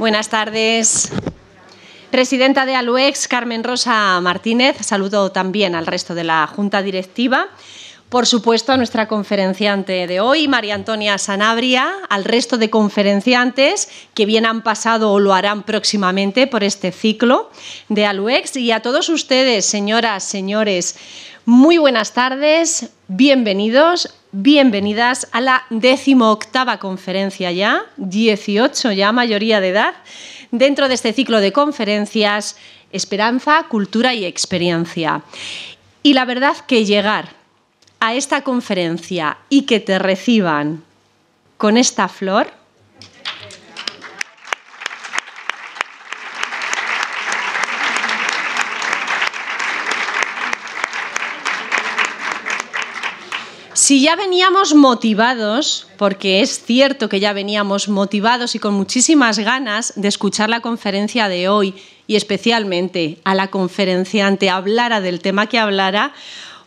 Buenas tardes. Presidenta de Aluex, Carmen Rosa Martínez, saludo también al resto de la Junta Directiva. Por supuesto, a nuestra conferenciante de hoy, María Antonia Sanabria, al resto de conferenciantes que bien han pasado o lo harán próximamente por este ciclo de Aluex y a todos ustedes, señoras, señores, muy buenas tardes, bienvenidos bienvenidas a la decimoctava conferencia ya, 18 ya, mayoría de edad, dentro de este ciclo de conferencias Esperanza, Cultura y Experiencia. Y la verdad que llegar a esta conferencia y que te reciban con esta flor, Si ya veníamos motivados, porque es cierto que ya veníamos motivados y con muchísimas ganas de escuchar la conferencia de hoy y especialmente a la conferenciante hablara del tema que hablara,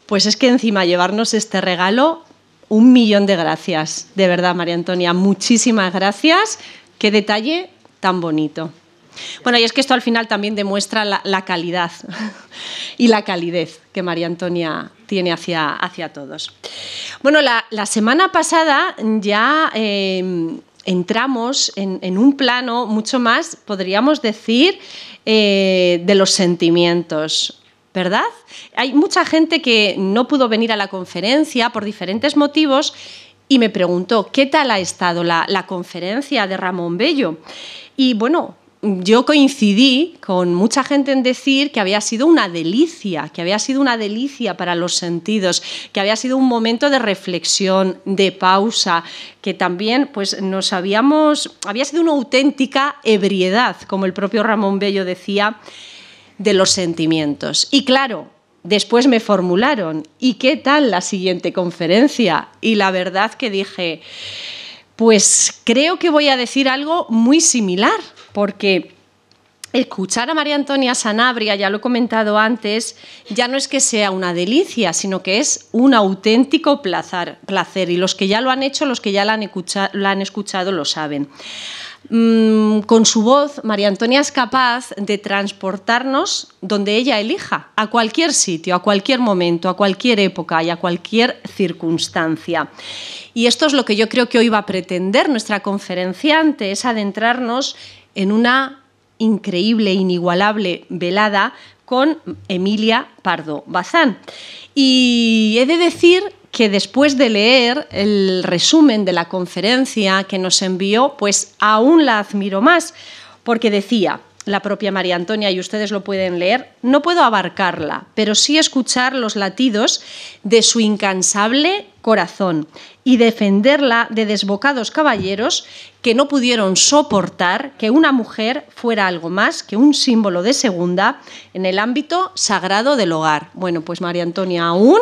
pues es que encima llevarnos este regalo, un millón de gracias. De verdad, María Antonia, muchísimas gracias. Qué detalle tan bonito. Bueno, y es que esto al final también demuestra la, calidad y la calidez que María Antonia tiene hacia, todos. Bueno, la, semana pasada ya em, entramos en, un plano mucho más, podríamos decir, eh, de los sentimientos. ¿Verdad? Hay mucha gente que no pudo venir a la conferencia por diferentes motivos y me preguntó, ¿qué tal ha estado la conferencia de Ramón Bello? Y bueno, yo coincidí con mucha gente en decir que había sido una delicia, que había sido una delicia para los sentidos, que había sido un momento de reflexión, de pausa, que también pues nos habíamos había sido una auténtica ebriedad, como el propio Ramón Bello decía, de los sentimientos. Y claro, después me formularon, ¿y qué tal la siguiente conferencia? Y la verdad que dije, pues creo que voy a decir algo muy similar porque escuchar a María Antonia Sanabria, ya lo he comentado antes, ya no es que sea una delicia, sino que es un auténtico placer. Y los que ya lo han hecho, los que ya la han, escuchado, lo saben. Mm, con su voz, María Antonia es capaz de transportarnos donde ella elija, a cualquier sitio, a cualquier momento, a cualquier época y a cualquier circunstancia. Y esto es lo que yo creo que hoy va a pretender nuestra conferenciante, es adentrarnos en una increíble, inigualable velada con Emilia Pardo Bazán. Y he de decir que después de leer el resumen de la conferencia que nos envió, pues aún la admiro más, porque decía, la propia María Antonia y ustedes lo pueden leer, no puedo abarcarla, pero sí escuchar los latidos de su incansable corazón y defenderla de desbocados caballeros que no pudieron soportar que una mujer fuera algo más que un símbolo de segunda en el ámbito sagrado del hogar. Bueno, pues María Antonia aún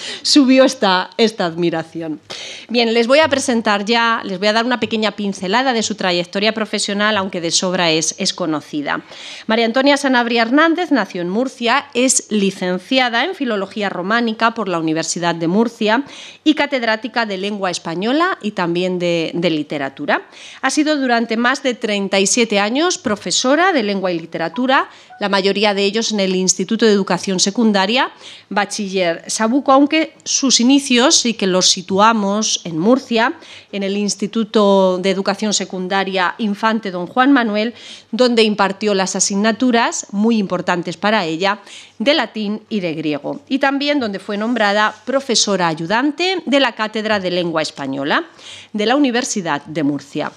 subió esta, esta admiración. Bien, les voy a presentar ya, les voy a dar una pequeña pincelada de su trayectoria profesional, aunque de sobra es, es conocida. María Antonia Sanabria Hernández nació en Murcia, es licenciada en Filología Románica por la Universidad de Murcia y catedrática de Lengua Española y también de, de Literatura. Ha sido durante más de 37 años profesora de Lengua y Literatura, la mayoría de ellos en el Instituto de Educación Secundaria, Bachiller Sabuco, que sus inicios y que los situamos en Murcia, en el Instituto de Educación Secundaria Infante Don Juan Manuel, donde impartió las asignaturas, muy importantes para ella, de latín y de griego, y también donde fue nombrada profesora ayudante de la Cátedra de Lengua Española de la Universidad de Murcia.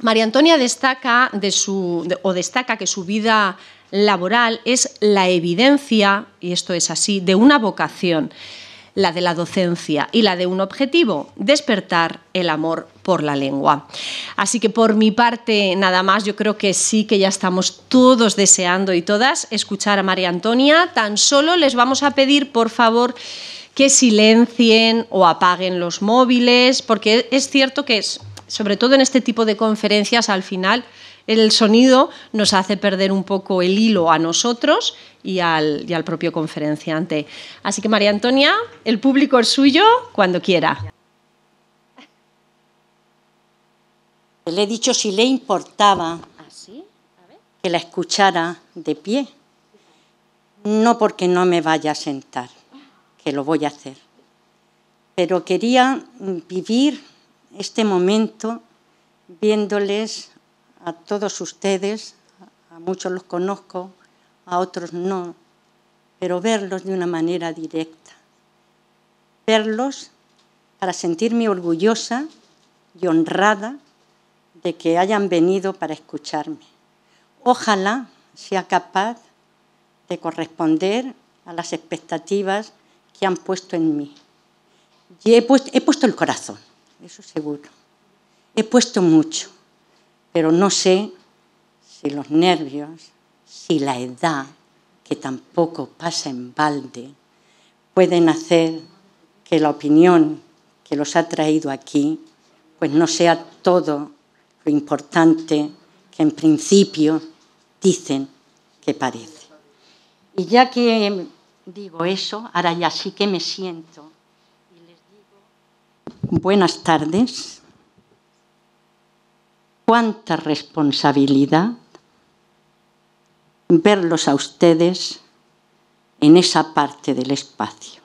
María Antonia destaca, de su, o destaca que su vida laboral es la evidencia, y esto es así, de una vocación la de la docencia y la de un objetivo, despertar el amor por la lengua. Así que por mi parte nada más, yo creo que sí que ya estamos todos deseando y todas escuchar a María Antonia. Tan solo les vamos a pedir, por favor, que silencien o apaguen los móviles, porque es cierto que, sobre todo en este tipo de conferencias, al final el sonido nos hace perder un poco el hilo a nosotros y al, propio conferenciante. Así que María Antonia, el público es suyo cuando quiera. Le he dicho si le importaba ¿Ah, que la escuchara de pie, no porque no me vaya a sentar, que lo voy a hacer, pero quería vivir este momento viéndoles a todos ustedes, a muchos los conozco, a otros no, pero verlos de una manera directa. Verlos para sentirme orgullosa y honrada de que hayan venido para escucharme. Ojalá sea capaz de corresponder a las expectativas que han puesto en mí. Y he, he puesto el corazón, eso seguro. He puesto mucho pero no sé si los nervios, si la edad, que tampoco pasa en balde, pueden hacer que la opinión que los ha traído aquí, pues no sea todo lo importante que en principio dicen que parece. Y ya que digo eso, ahora ya sí que me siento y les digo buenas tardes cuánta responsabilidad verlos a ustedes en esa parte del espacio.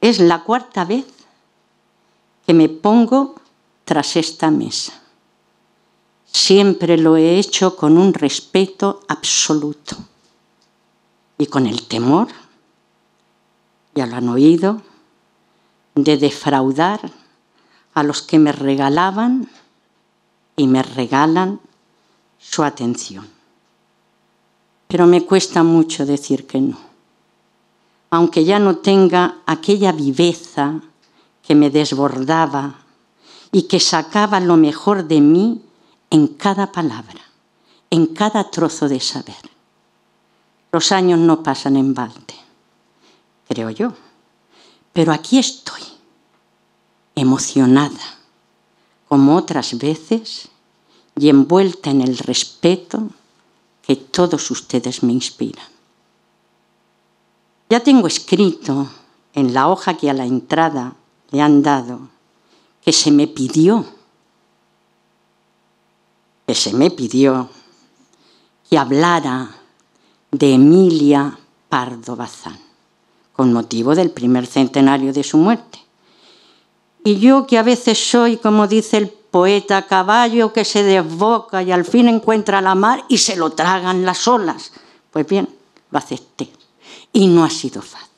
Es la cuarta vez que me pongo tras esta mesa. Siempre lo he hecho con un respeto absoluto y con el temor, ya lo han oído, de defraudar a los que me regalaban y me regalan su atención. Pero me cuesta mucho decir que no, aunque ya no tenga aquella viveza que me desbordaba y que sacaba lo mejor de mí en cada palabra, en cada trozo de saber. Los años no pasan en balde, creo yo, pero aquí estoy, emocionada como otras veces y envuelta en el respeto que todos ustedes me inspiran. Ya tengo escrito en la hoja que a la entrada le han dado que se me pidió, que se me pidió que hablara de Emilia Pardo Bazán con motivo del primer centenario de su muerte. Y yo que a veces soy, como dice el poeta, caballo que se desboca y al fin encuentra la mar y se lo tragan las olas. Pues bien, lo acepté. Y no ha sido fácil.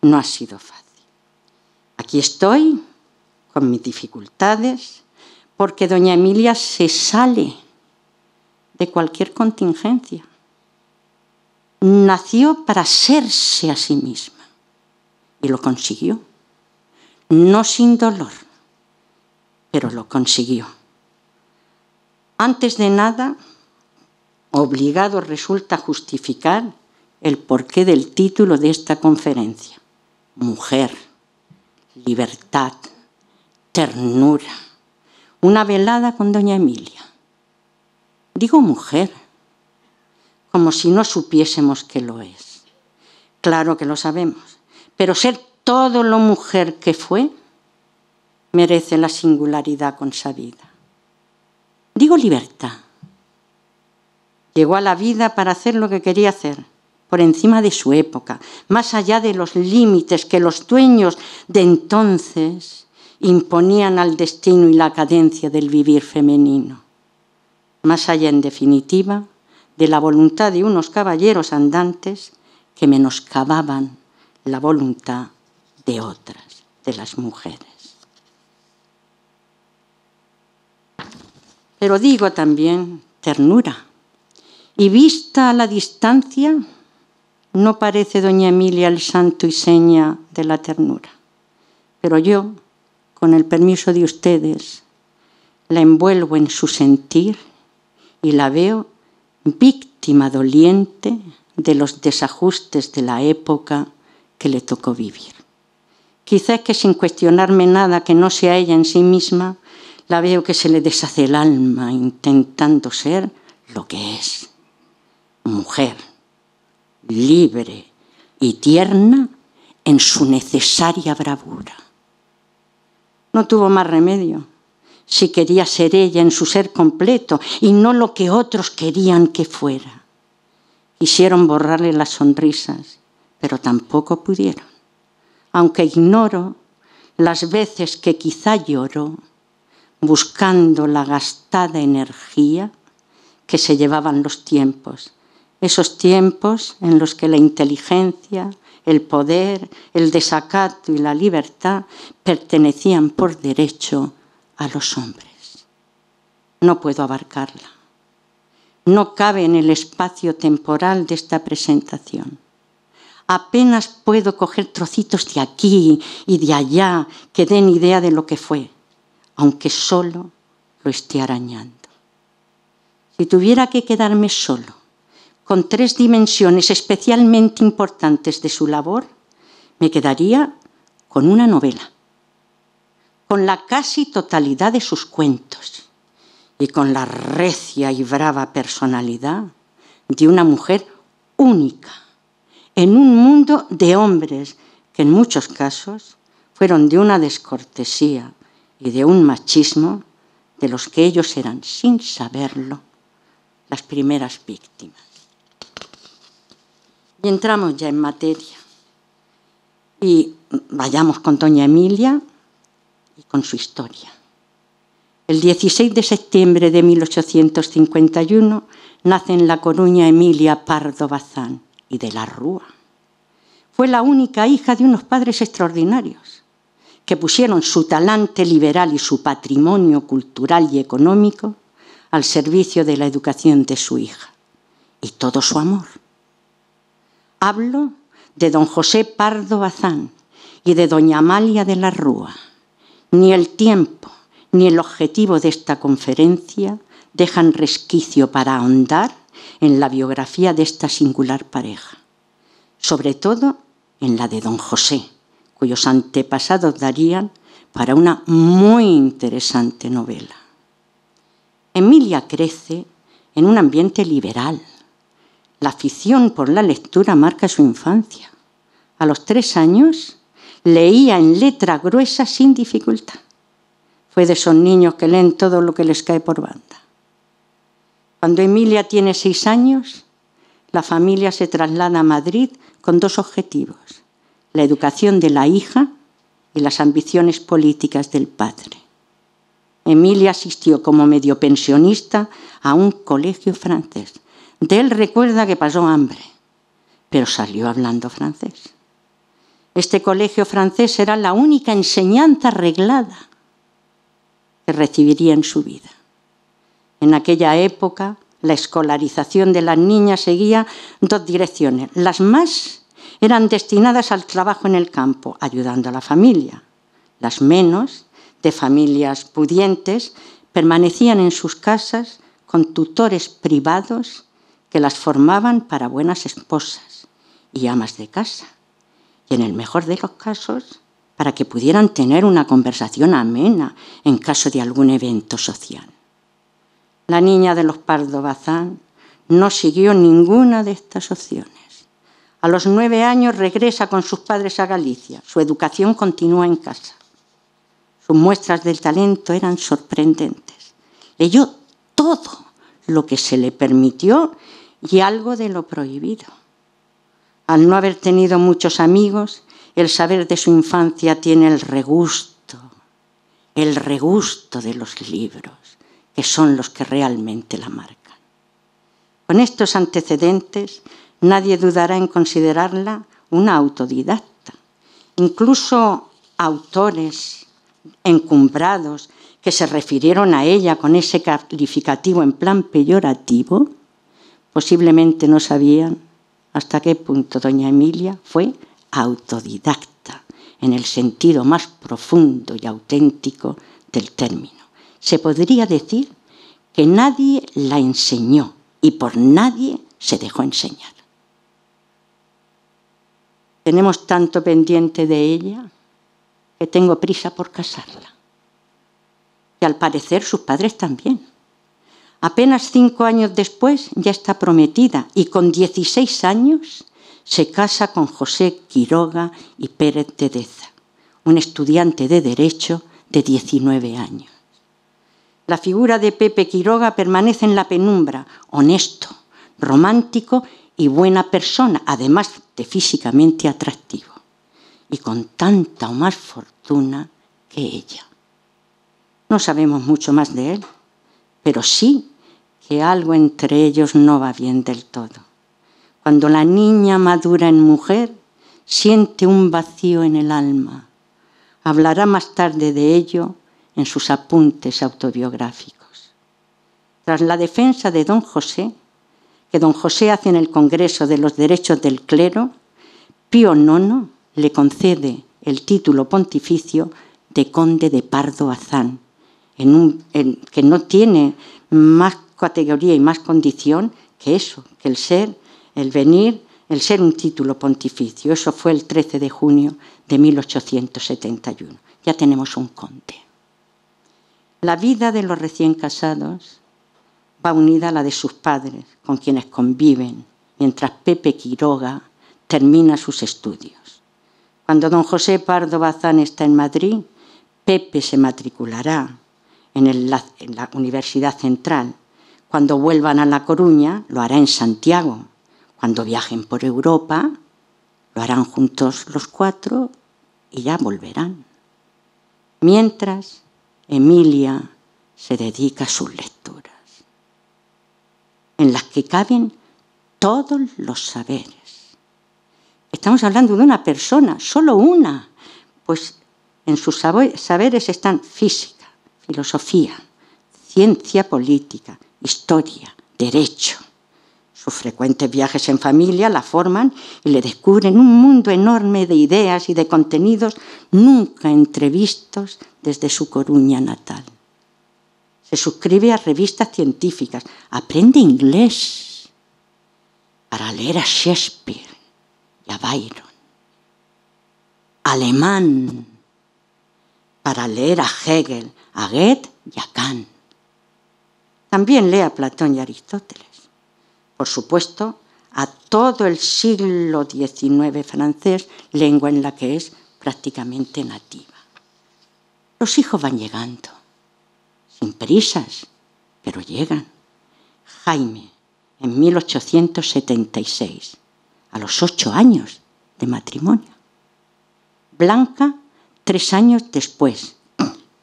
No ha sido fácil. Aquí estoy, con mis dificultades, porque doña Emilia se sale de cualquier contingencia. Nació para serse a sí misma y lo consiguió no sin dolor, pero lo consiguió. Antes de nada, obligado resulta justificar el porqué del título de esta conferencia. Mujer, libertad, ternura. Una velada con doña Emilia. Digo mujer, como si no supiésemos que lo es. Claro que lo sabemos, pero ser todo lo mujer que fue merece la singularidad consabida. Digo libertad. Llegó a la vida para hacer lo que quería hacer, por encima de su época, más allá de los límites que los dueños de entonces imponían al destino y la cadencia del vivir femenino. Más allá, en definitiva, de la voluntad de unos caballeros andantes que menoscababan la voluntad de otras, de las mujeres. Pero digo también ternura. Y vista a la distancia, no parece doña Emilia el santo y seña de la ternura. Pero yo, con el permiso de ustedes, la envuelvo en su sentir y la veo víctima doliente de los desajustes de la época que le tocó vivir. Quizás que sin cuestionarme nada que no sea ella en sí misma, la veo que se le deshace el alma intentando ser lo que es. Mujer, libre y tierna en su necesaria bravura. No tuvo más remedio si quería ser ella en su ser completo y no lo que otros querían que fuera. Quisieron borrarle las sonrisas, pero tampoco pudieron aunque ignoro las veces que quizá lloró buscando la gastada energía que se llevaban los tiempos, esos tiempos en los que la inteligencia, el poder, el desacato y la libertad pertenecían por derecho a los hombres. No puedo abarcarla. No cabe en el espacio temporal de esta presentación. Apenas puedo coger trocitos de aquí y de allá que den idea de lo que fue, aunque solo lo esté arañando. Si tuviera que quedarme solo con tres dimensiones especialmente importantes de su labor, me quedaría con una novela, con la casi totalidad de sus cuentos y con la recia y brava personalidad de una mujer única en un mundo de hombres que en muchos casos fueron de una descortesía y de un machismo de los que ellos eran, sin saberlo, las primeras víctimas. Y entramos ya en materia. Y vayamos con doña Emilia y con su historia. El 16 de septiembre de 1851 nace en La Coruña Emilia Pardo Bazán, de la Rúa. Fue la única hija de unos padres extraordinarios que pusieron su talante liberal y su patrimonio cultural y económico al servicio de la educación de su hija y todo su amor. Hablo de don José Pardo Bazán y de doña Amalia de la Rúa. Ni el tiempo ni el objetivo de esta conferencia dejan resquicio para ahondar en la biografía de esta singular pareja, sobre todo en la de don José, cuyos antepasados darían para una muy interesante novela. Emilia crece en un ambiente liberal. La afición por la lectura marca su infancia. A los tres años leía en letra gruesa sin dificultad. Fue de esos niños que leen todo lo que les cae por banda. Cuando Emilia tiene seis años, la familia se traslada a Madrid con dos objetivos, la educación de la hija y las ambiciones políticas del padre. Emilia asistió como medio pensionista a un colegio francés. De él recuerda que pasó hambre, pero salió hablando francés. Este colegio francés era la única enseñanza arreglada que recibiría en su vida. En aquella época, la escolarización de las niñas seguía dos direcciones. Las más eran destinadas al trabajo en el campo, ayudando a la familia. Las menos, de familias pudientes, permanecían en sus casas con tutores privados que las formaban para buenas esposas y amas de casa. Y en el mejor de los casos, para que pudieran tener una conversación amena en caso de algún evento social. La niña de los Pardo Bazán no siguió ninguna de estas opciones. A los nueve años regresa con sus padres a Galicia. Su educación continúa en casa. Sus muestras del talento eran sorprendentes. Leyó todo lo que se le permitió y algo de lo prohibido. Al no haber tenido muchos amigos, el saber de su infancia tiene el regusto, el regusto de los libros que son los que realmente la marcan. Con estos antecedentes, nadie dudará en considerarla una autodidacta. Incluso autores encumbrados que se refirieron a ella con ese calificativo en plan peyorativo, posiblemente no sabían hasta qué punto doña Emilia fue autodidacta en el sentido más profundo y auténtico del término se podría decir que nadie la enseñó y por nadie se dejó enseñar. Tenemos tanto pendiente de ella que tengo prisa por casarla. Y al parecer sus padres también. Apenas cinco años después ya está prometida y con 16 años se casa con José Quiroga y Pérez Tedeza, un estudiante de Derecho de 19 años. La figura de Pepe Quiroga permanece en la penumbra, honesto, romántico y buena persona, además de físicamente atractivo, y con tanta o más fortuna que ella. No sabemos mucho más de él, pero sí que algo entre ellos no va bien del todo. Cuando la niña madura en mujer, siente un vacío en el alma. Hablará más tarde de ello en sus apuntes autobiográficos. Tras la defensa de don José, que don José hace en el Congreso de los Derechos del Clero, Pío IX le concede el título pontificio de conde de Pardo Azán, que no tiene más categoría y más condición que eso, que el ser, el venir, el ser un título pontificio. Eso fue el 13 de junio de 1871. Ya tenemos un conde. La vida de los recién casados va unida a la de sus padres, con quienes conviven, mientras Pepe Quiroga termina sus estudios. Cuando don José Pardo Bazán está en Madrid, Pepe se matriculará en, la Universidad Central. Cuando vuelvan a La Coruña, lo hará en Santiago. Cuando viajen por Europa, lo harán juntos los cuatro y ya volverán. Mientras, Emilia se dedica a sus lecturas, en las que caben todos los saberes. Estamos hablando de una persona, solo una, pues en sus saberes están física, filosofía, ciencia política, historia, derecho. Sus frecuentes viajes en familia la forman y le descubren un mundo enorme de ideas y de contenidos nunca entrevistos desde su Coruña natal. Se suscribe a revistas científicas, aprende inglés para leer a Shakespeare y a Byron, alemán para leer a Hegel, a Goethe y a Kant. También lee a Platón y Aristóteles. Por supuesto, a todo el siglo XIX francés, lengua en la que es prácticamente nativa. Los hijos van llegando, sin prisas, pero llegan. Jaime, en 1876, a los ocho años de matrimonio. Blanca, tres años después,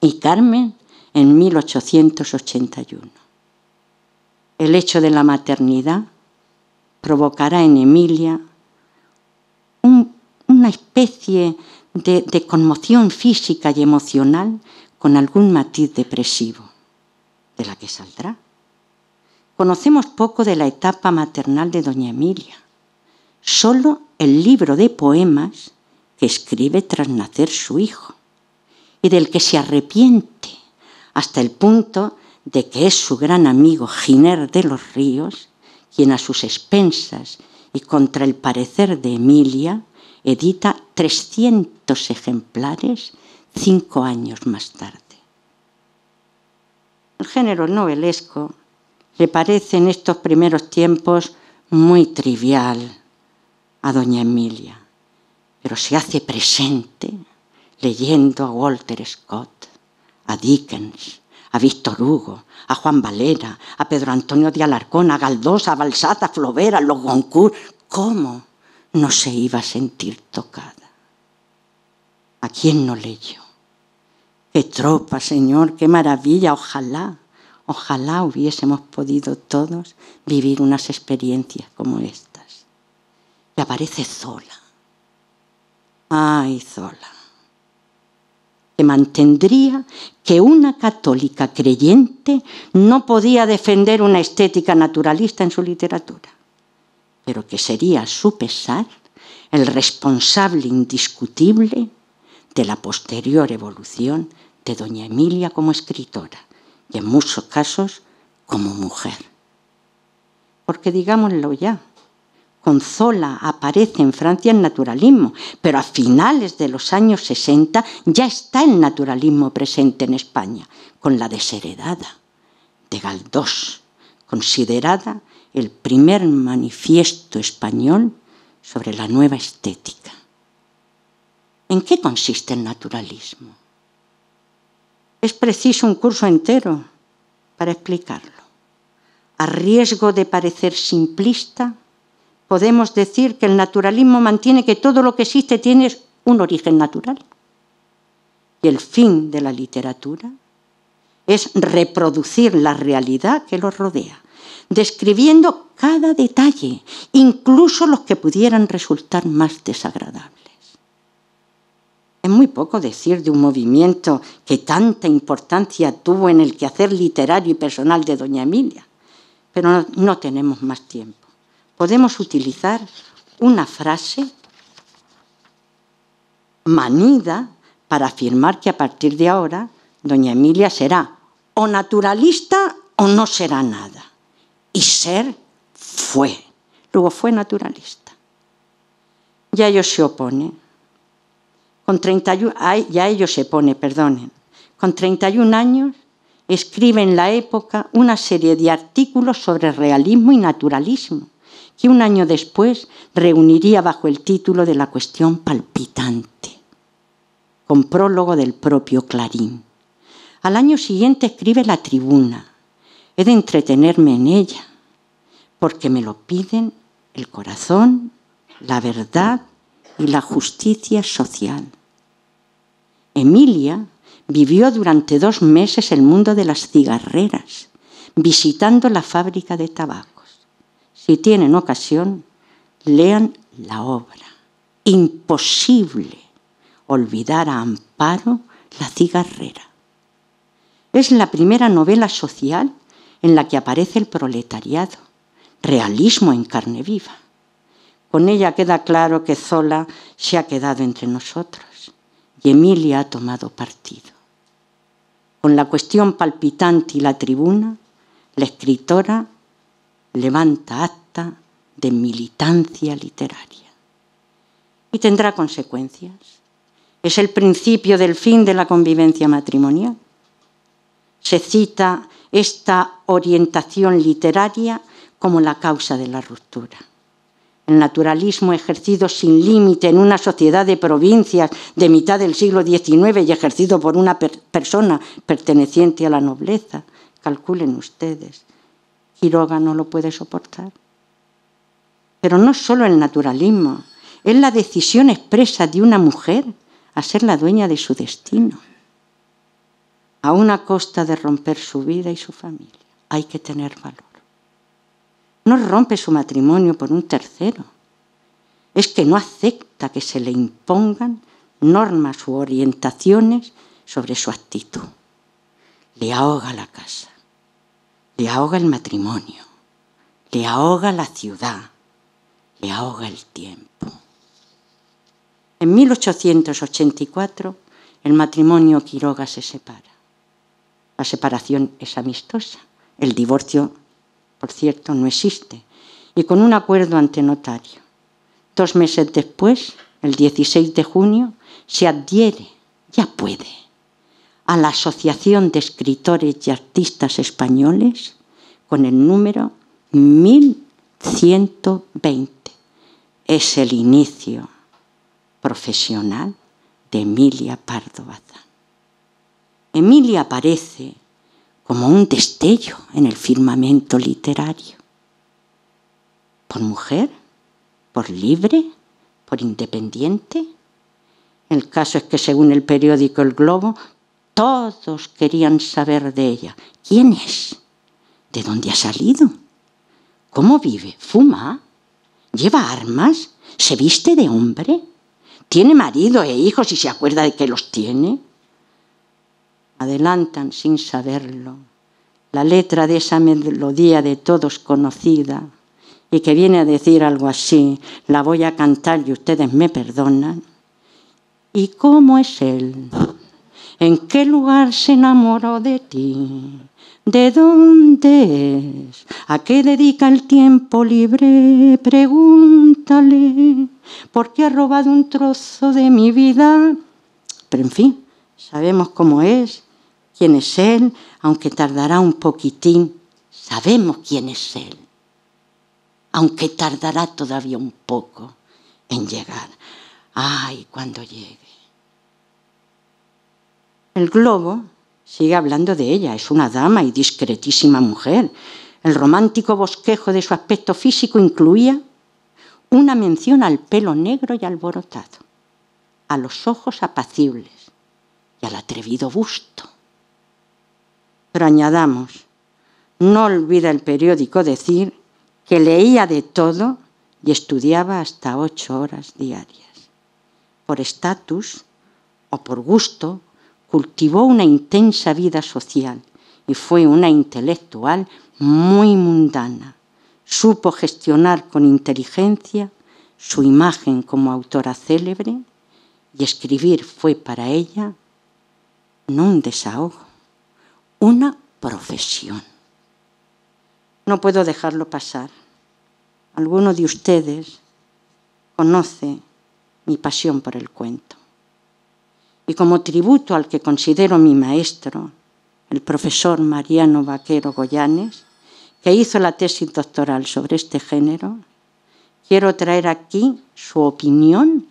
y Carmen, en 1881. El hecho de la maternidad provocará en Emilia una especie de, conmoción física y emocional con algún matiz depresivo, de la que saldrá. Conocemos poco de la etapa maternal de doña Emilia, solo el libro de poemas que escribe tras nacer su hijo y del que se arrepiente hasta el punto de que es su gran amigo Giner de los Ríos quien a sus expensas y contra el parecer de Emilia edita 300 ejemplares cinco años más tarde. El género novelesco le parece en estos primeros tiempos muy trivial a doña Emilia, pero se hace presente leyendo a Walter Scott, a Dickens, a Víctor Hugo, a Juan Valera, a Pedro Antonio de Alarcón, a Galdós, a Balsata, a Flovera, a los Goncourt, ¿cómo no se iba a sentir tocado? ¿A quién no leyó? ¡Qué tropa, Señor! ¡Qué maravilla! Ojalá, ojalá hubiésemos podido todos vivir unas experiencias como estas. Y aparece Zola. ¡Ay, Zola! Que mantendría que una católica creyente no podía defender una estética naturalista en su literatura, pero que sería a su pesar el responsable indiscutible de la posterior evolución de doña Emilia como escritora y en muchos casos como mujer. Porque digámoslo ya, Conzola aparece en Francia el naturalismo, pero a finales de los años 60 ya está el naturalismo presente en España, con la desheredada de Galdós, considerada el primer manifiesto español sobre la nueva estética. ¿En qué consiste el naturalismo? Es preciso un curso entero para explicarlo. A riesgo de parecer simplista, podemos decir que el naturalismo mantiene que todo lo que existe tiene un origen natural. Y el fin de la literatura es reproducir la realidad que lo rodea, describiendo cada detalle, incluso los que pudieran resultar más desagradables. Es muy poco decir de un movimiento que tanta importancia tuvo en el quehacer literario y personal de Doña Emilia, pero no, tenemos más tiempo. Podemos utilizar una frase manida para afirmar que a partir de ahora Doña Emilia será o naturalista o no será nada. Y ser fue. Luego fue naturalista. Ya ellos se opone con 31, ya ellos se pone, perdonen. Con años escribe en la época una serie de artículos sobre realismo y naturalismo, que un año después reuniría bajo el título de La cuestión palpitante, con prólogo del propio Clarín. Al año siguiente escribe La Tribuna. He de entretenerme en ella, porque me lo piden el corazón, la verdad y la justicia social. Emilia vivió durante dos meses el mundo de las cigarreras, visitando la fábrica de tabacos. Si tienen ocasión, lean la obra. Imposible olvidar a Amparo la cigarrera. Es la primera novela social en la que aparece el proletariado, realismo en carne viva. Con ella queda claro que Zola se ha quedado entre nosotros y Emilia ha tomado partido. Con la cuestión palpitante y la tribuna, la escritora levanta acta de militancia literaria. Y tendrá consecuencias. Es el principio del fin de la convivencia matrimonial. Se cita esta orientación literaria como la causa de la ruptura. El naturalismo ejercido sin límite en una sociedad de provincias de mitad del siglo XIX y ejercido por una persona perteneciente a la nobleza. Calculen ustedes. Quiroga no lo puede soportar. Pero no solo el naturalismo, es la decisión expresa de una mujer a ser la dueña de su destino, a una costa de romper su vida y su familia. Hay que tener valor no rompe su matrimonio por un tercero, es que no acepta que se le impongan normas u orientaciones sobre su actitud. Le ahoga la casa, le ahoga el matrimonio, le ahoga la ciudad, le ahoga el tiempo. En 1884 el matrimonio Quiroga se separa. La separación es amistosa, el divorcio por cierto, no existe, y con un acuerdo antenotario. Dos meses después, el 16 de junio, se adhiere, ya puede, a la Asociación de Escritores y Artistas Españoles con el número 1120. Es el inicio profesional de Emilia Pardo Bazán. Emilia aparece como un destello en el firmamento literario. Por mujer, por libre, por independiente. El caso es que según el periódico El Globo, todos querían saber de ella. ¿Quién es? ¿De dónde ha salido? ¿Cómo vive? ¿Fuma? ¿Lleva armas? ¿Se viste de hombre? ¿Tiene marido e hijos y se acuerda de que los tiene? adelantan sin saberlo la letra de esa melodía de todos conocida y que viene a decir algo así, la voy a cantar y ustedes me perdonan. ¿Y cómo es él? ¿En qué lugar se enamoró de ti? ¿De dónde es? ¿A qué dedica el tiempo libre? Pregúntale, ¿por qué ha robado un trozo de mi vida? Pero en fin, sabemos cómo es quién es Él, aunque tardará un poquitín. Sabemos quién es Él, aunque tardará todavía un poco en llegar. Ay, cuando llegue. El globo sigue hablando de ella. Es una dama y discretísima mujer. El romántico bosquejo de su aspecto físico incluía una mención al pelo negro y alborotado, a los ojos apacibles y al atrevido busto. Pero añadamos, no olvida el periódico decir que leía de todo y estudiaba hasta ocho horas diarias. Por estatus o por gusto, cultivó una intensa vida social y fue una intelectual muy mundana. Supo gestionar con inteligencia su imagen como autora célebre y escribir fue para ella no un desahogo, una profesión. No puedo dejarlo pasar. Alguno de ustedes conoce mi pasión por el cuento. Y como tributo al que considero mi maestro, el profesor Mariano Vaquero Goyanes, que hizo la tesis doctoral sobre este género, quiero traer aquí su opinión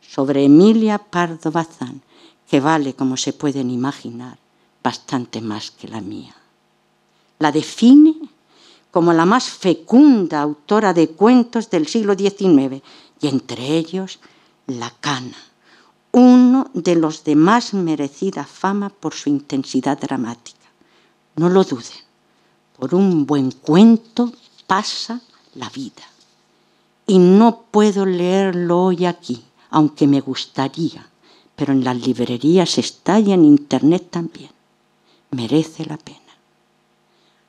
sobre Emilia Pardo Bazán, que vale, como se pueden imaginar, bastante más que la mía. La define como la más fecunda autora de cuentos del siglo XIX, y entre ellos La Cana, uno de los de más merecida fama por su intensidad dramática. No lo duden, por un buen cuento pasa la vida. Y no puedo leerlo hoy aquí, aunque me gustaría, pero en las librerías está y en internet también merece la pena.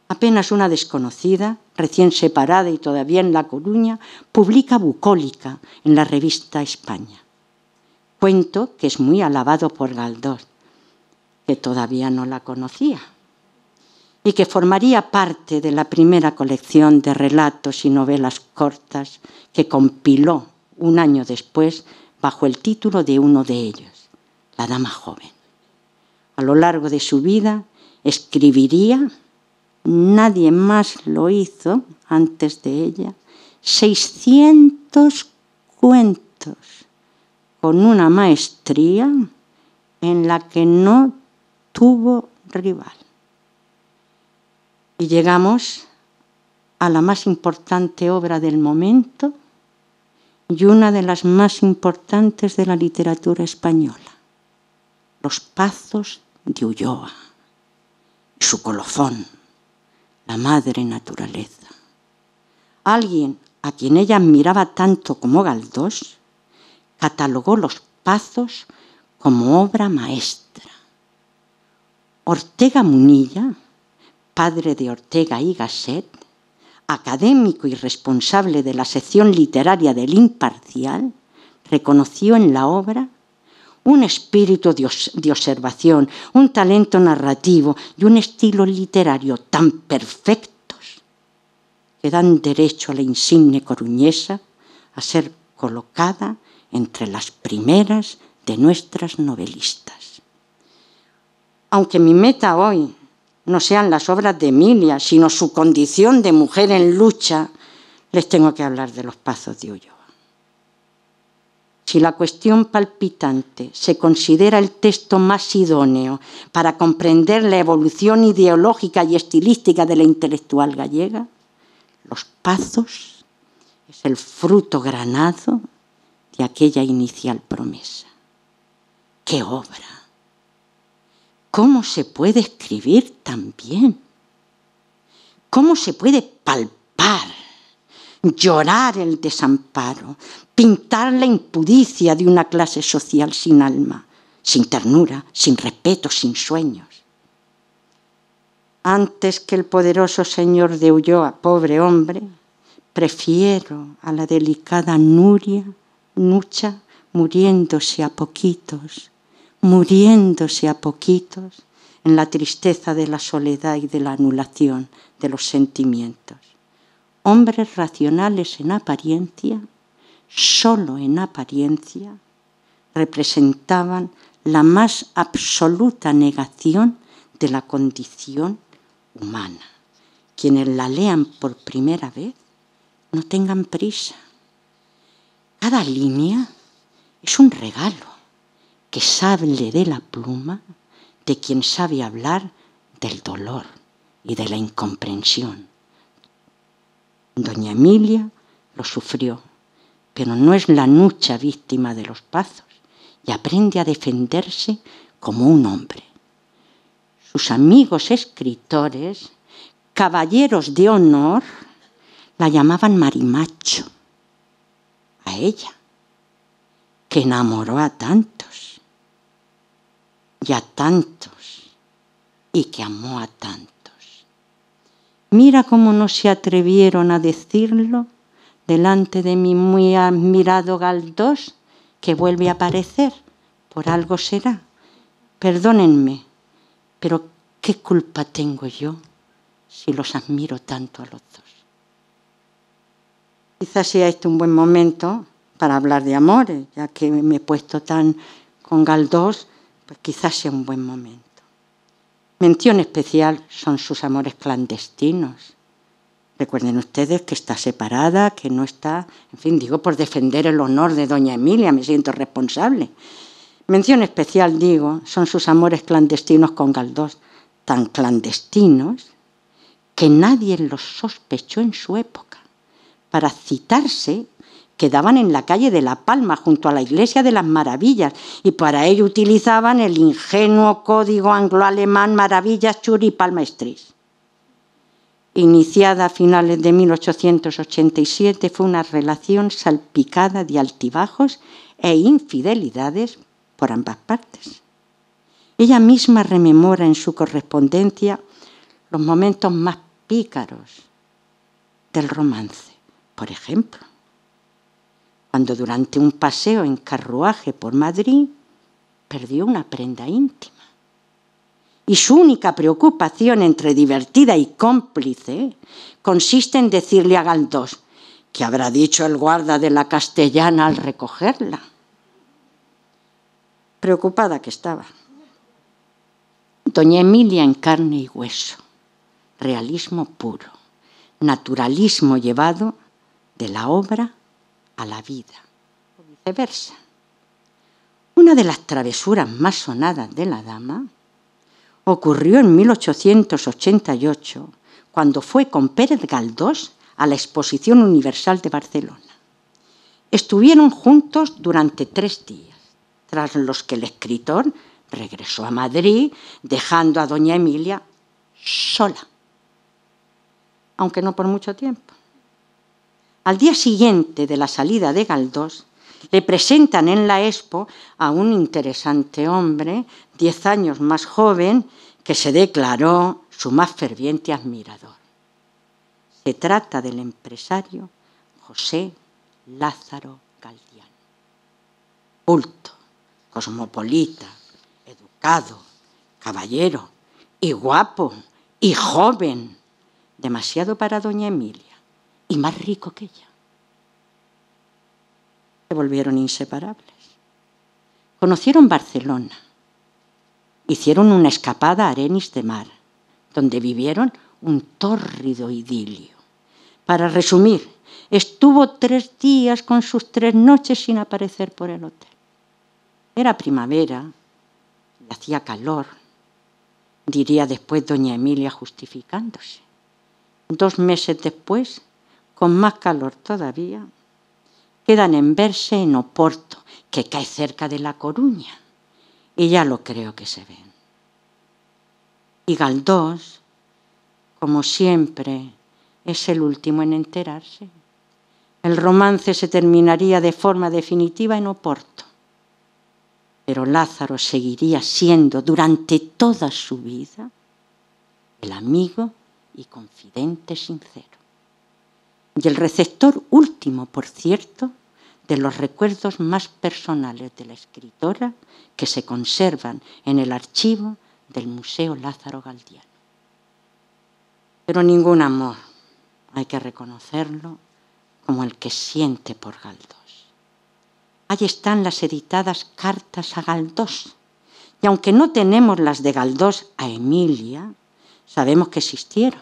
Apenas una desconocida, recién separada y todavía en La Coruña, publica Bucólica en la revista España. Cuento que es muy alabado por Galdós, que todavía no la conocía y que formaría parte de la primera colección de relatos y novelas cortas que compiló un año después bajo el título de uno de ellos, La Dama Joven a lo largo de su vida escribiría, nadie más lo hizo antes de ella, 600 cuentos con una maestría en la que no tuvo rival. Y llegamos a la más importante obra del momento y una de las más importantes de la literatura española, Los Pazos de Ulloa, su colofón, la madre naturaleza. Alguien a quien ella admiraba tanto como Galdós, catalogó los pazos como obra maestra. Ortega Munilla, padre de Ortega y Gasset, académico y responsable de la sección literaria del Imparcial, reconoció en la obra un espíritu de, observación, un talento narrativo y un estilo literario tan perfectos que dan derecho a la insigne coruñesa a ser colocada entre las primeras de nuestras novelistas. Aunque mi meta hoy no sean las obras de Emilia, sino su condición de mujer en lucha, les tengo que hablar de los pasos de Ullo. Si la cuestión palpitante se considera el texto más idóneo para comprender la evolución ideológica y estilística de la intelectual gallega, Los Pazos es el fruto granado de aquella inicial promesa. ¡Qué obra! ¿Cómo se puede escribir tan bien? ¿Cómo se puede palpar llorar el desamparo, pintar la impudicia de una clase social sin alma, sin ternura, sin respeto, sin sueños. Antes que el poderoso señor de Ulloa, pobre hombre, prefiero a la delicada Nuria, Nucha, muriéndose a poquitos, muriéndose a poquitos en la tristeza de la soledad y de la anulación de los sentimientos hombres racionales en apariencia, solo en apariencia, representaban la más absoluta negación de la condición humana. Quienes la lean por primera vez, no tengan prisa. Cada línea es un regalo que sale de la pluma de quien sabe hablar del dolor y de la incomprensión Doña Emilia lo sufrió, pero no es la nucha víctima de los pazos y aprende a defenderse como un hombre. Sus amigos escritores, caballeros de honor, la llamaban marimacho. A ella, que enamoró a tantos, y a tantos, y que amó a tantos. Mira cómo no se atrevieron a decirlo delante de mi muy admirado Galdós, que vuelve a aparecer. Por algo será. Perdónenme, pero ¿qué culpa tengo yo si los admiro tanto a los dos? Quizás sea este un buen momento para hablar de amores, ya que me he puesto tan con Galdós, pues quizás sea un buen momento. Mención especial son sus amores clandestinos. Recuerden ustedes que está separada, que no está, en fin, digo por defender el honor de doña Emilia, me siento responsable. Mención especial, digo, son sus amores clandestinos con Galdós, tan clandestinos que nadie los sospechó en su época, para citarse Quedaban en la calle de La Palma, junto a la Iglesia de las Maravillas, y para ello utilizaban el ingenuo código anglo-alemán Maravillas Churi Palma Iniciada a finales de 1887, fue una relación salpicada de altibajos e infidelidades por ambas partes. Ella misma rememora en su correspondencia los momentos más pícaros del romance, por ejemplo cuando durante un paseo en carruaje por Madrid perdió una prenda íntima. Y su única preocupación entre divertida y cómplice consiste en decirle a Galdós, que habrá dicho el guarda de la castellana al recogerla? Preocupada que estaba. Doña Emilia en carne y hueso, realismo puro, naturalismo llevado de la obra a la vida, o viceversa. Una de las travesuras más sonadas de la dama ocurrió en 1888, cuando fue con Pérez Galdós a la Exposición Universal de Barcelona. Estuvieron juntos durante tres días, tras los que el escritor regresó a Madrid, dejando a doña Emilia sola, aunque no por mucho tiempo. Al día siguiente de la salida de Galdós, le presentan en la Expo a un interesante hombre, diez años más joven, que se declaró su más ferviente admirador. Se trata del empresario José Lázaro Galdián. Culto, cosmopolita, educado, caballero, y guapo, y joven, demasiado para doña Emilia y más rico que ella. Se volvieron inseparables. Conocieron Barcelona. Hicieron una escapada a Arenis de Mar, donde vivieron un tórrido idilio. Para resumir, estuvo tres días con sus tres noches sin aparecer por el hotel. Era primavera y hacía calor, diría después doña Emilia justificándose. Dos meses después con más calor todavía, quedan en verse en Oporto, que cae cerca de La Coruña, y ya lo creo que se ven. Y Galdós, como siempre, es el último en enterarse. El romance se terminaría de forma definitiva en Oporto, pero Lázaro seguiría siendo durante toda su vida el amigo y confidente sincero y el receptor último, por cierto, de los recuerdos más personales de la escritora que se conservan en el archivo del Museo Lázaro Galdiano. Pero ningún amor, hay que reconocerlo, como el que siente por Galdós. Allí están las editadas cartas a Galdós, y aunque no tenemos las de Galdós a Emilia, sabemos que existieron.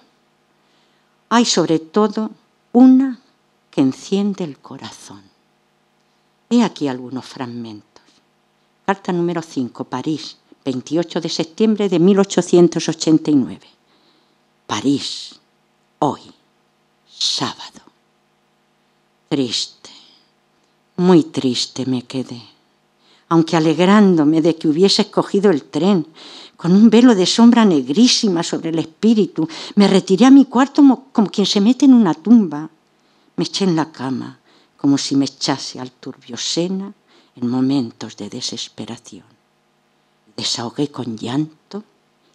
Hay sobre todo una que enciende el corazón. He aquí algunos fragmentos. Carta número 5, París, 28 de septiembre de 1889. París, hoy, sábado. Triste, muy triste me quedé, aunque alegrándome de que hubiese escogido el tren con un velo de sombra negrísima sobre el espíritu. Me retiré a mi cuarto como, quien se mete en una tumba. Me eché en la cama, como si me echase al turbio sena en momentos de desesperación. Desahogué con llanto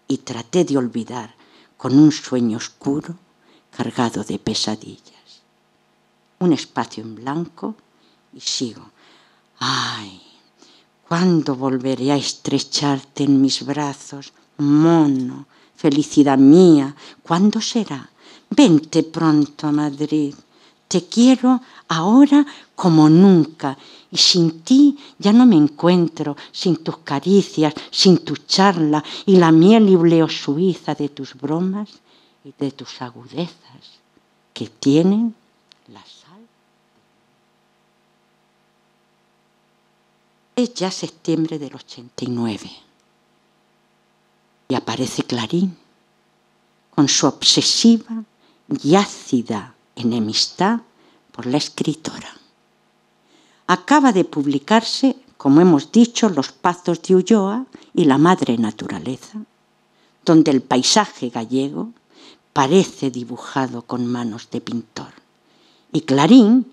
y traté de olvidar con un sueño oscuro cargado de pesadillas. Un espacio en blanco y sigo. ¡Ay! ¿Cuándo volveré a estrecharte en mis brazos? Mono, felicidad mía, ¿cuándo será? Vente pronto a Madrid. Te quiero ahora como nunca y sin ti ya no me encuentro, sin tus caricias, sin tu charla y la miel y suiza de tus bromas y de tus agudezas que tienen las Es ya septiembre del 89. Y aparece Clarín con su obsesiva y ácida enemistad por la escritora. Acaba de publicarse, como hemos dicho, Los Pazos de Ulloa y La Madre Naturaleza, donde el paisaje gallego parece dibujado con manos de pintor. Y Clarín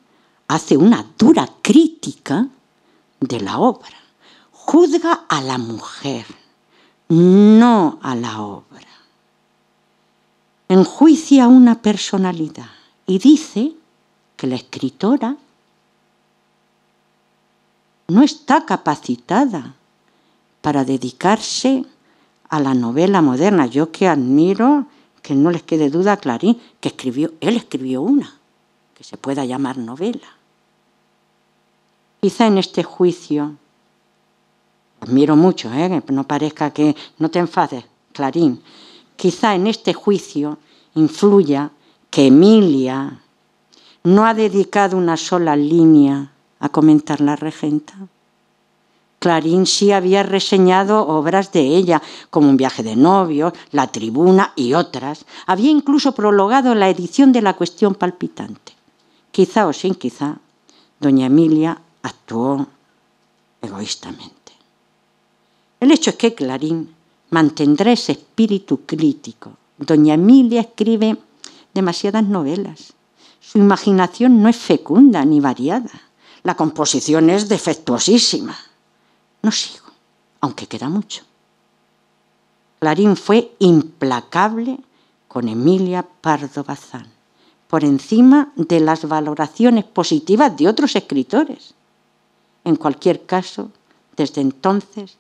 hace una dura crítica de la obra. Juzga a la mujer, no a la obra. Enjuicia una personalidad y dice que la escritora no está capacitada para dedicarse a la novela moderna. Yo que admiro, que no les quede duda a Clarín, que escribió, él escribió una, que se pueda llamar novela quizá en este juicio. Admiro mucho, ¿eh? no parezca que no te enfades, Clarín. Quizá en este juicio influya que Emilia no ha dedicado una sola línea a comentar la regenta. Clarín sí había reseñado obras de ella, como Un viaje de novios, La tribuna y otras. Había incluso prologado la edición de La cuestión palpitante. Quizá o sin quizá, doña Emilia actuó egoístamente. El hecho es que Clarín mantendrá ese espíritu crítico. Doña Emilia escribe demasiadas novelas. Su imaginación no es fecunda ni variada. La composición es defectuosísima. No sigo, aunque queda mucho. Clarín fue implacable con Emilia Pardo Bazán, por encima de las valoraciones positivas de otros escritores. En cualquier caso, desde entonces,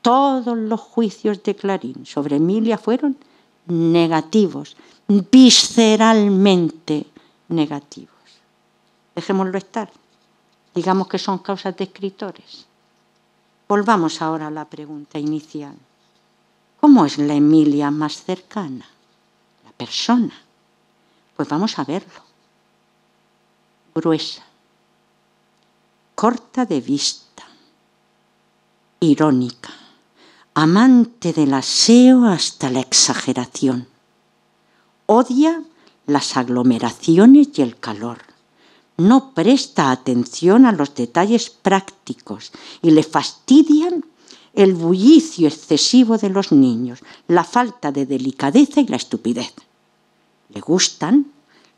todos los juicios de Clarín sobre Emilia fueron negativos, visceralmente negativos. Dejémoslo estar. Digamos que son causas de escritores. Volvamos ahora a la pregunta inicial. ¿Cómo es la Emilia más cercana? La persona. Pues vamos a verlo. Gruesa, corta de vista, irónica, amante del aseo hasta la exageración. Odia las aglomeraciones y el calor. No presta atención a los detalles prácticos y le fastidian el bullicio excesivo de los niños, la falta de delicadeza y la estupidez. Le gustan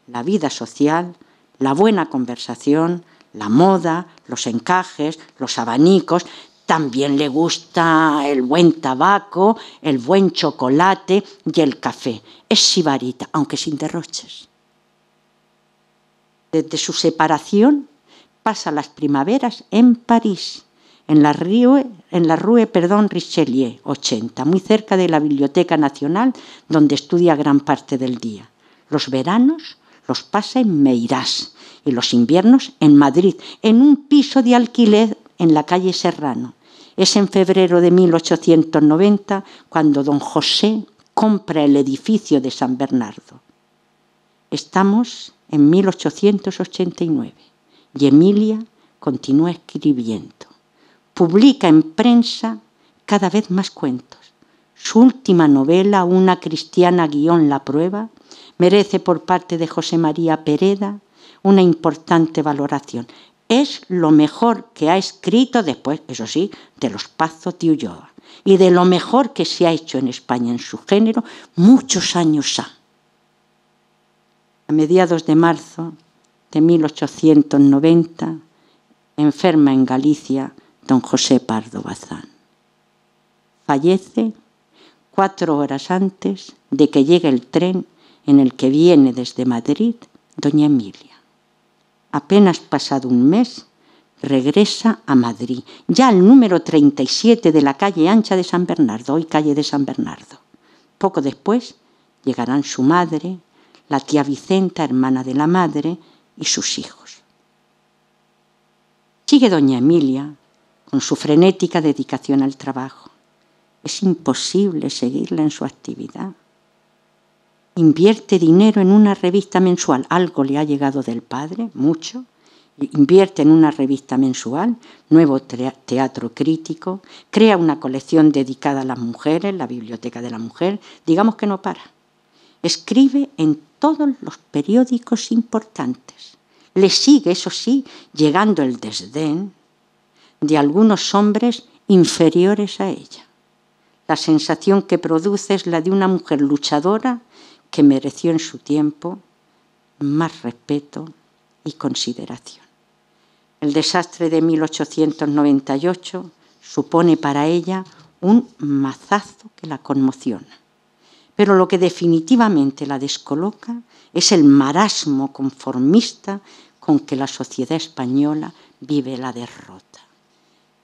la vida social, la buena conversación, la moda, los encajes, los abanicos, también le gusta el buen tabaco, el buen chocolate y el café. Es sibarita, aunque sin derroches. Desde su separación pasa las primaveras en París, en la Rue, en la perdón, Richelieu 80, muy cerca de la Biblioteca Nacional, donde estudia gran parte del día. Los veranos los pasa en Meirás y los inviernos en Madrid, en un piso de alquiler en la calle Serrano. Es en febrero de 1890 cuando don José compra el edificio de San Bernardo. Estamos en 1889 y Emilia continúa escribiendo. Publica en prensa cada vez más cuentos. Su última novela, Una cristiana guión la prueba, merece por parte de José María Pereda una importante valoración. Es lo mejor que ha escrito después, eso sí, de los Pazos de Ulloa y de lo mejor que se ha hecho en España en su género muchos años ha. A mediados de marzo de 1890, enferma en Galicia don José Pardo Bazán. Fallece cuatro horas antes de que llegue el tren en el que viene desde Madrid doña Emilia. Apenas pasado un mes, regresa a Madrid, ya al número 37 de la calle ancha de San Bernardo, hoy calle de San Bernardo. Poco después llegarán su madre, la tía Vicenta, hermana de la madre, y sus hijos. Sigue doña Emilia con su frenética dedicación al trabajo. Es imposible seguirla en su actividad invierte dinero en una revista mensual. Algo le ha llegado del padre, mucho. Invierte en una revista mensual, nuevo teatro crítico, crea una colección dedicada a las mujeres, la biblioteca de la mujer. Digamos que no para. Escribe en todos los periódicos importantes. Le sigue, eso sí, llegando el desdén de algunos hombres inferiores a ella. La sensación que produce es la de una mujer luchadora que mereció en su tiempo más respeto y consideración. El desastre de 1898 supone para ella un mazazo que la conmociona. Pero lo que definitivamente la descoloca es el marasmo conformista con que la sociedad española vive la derrota.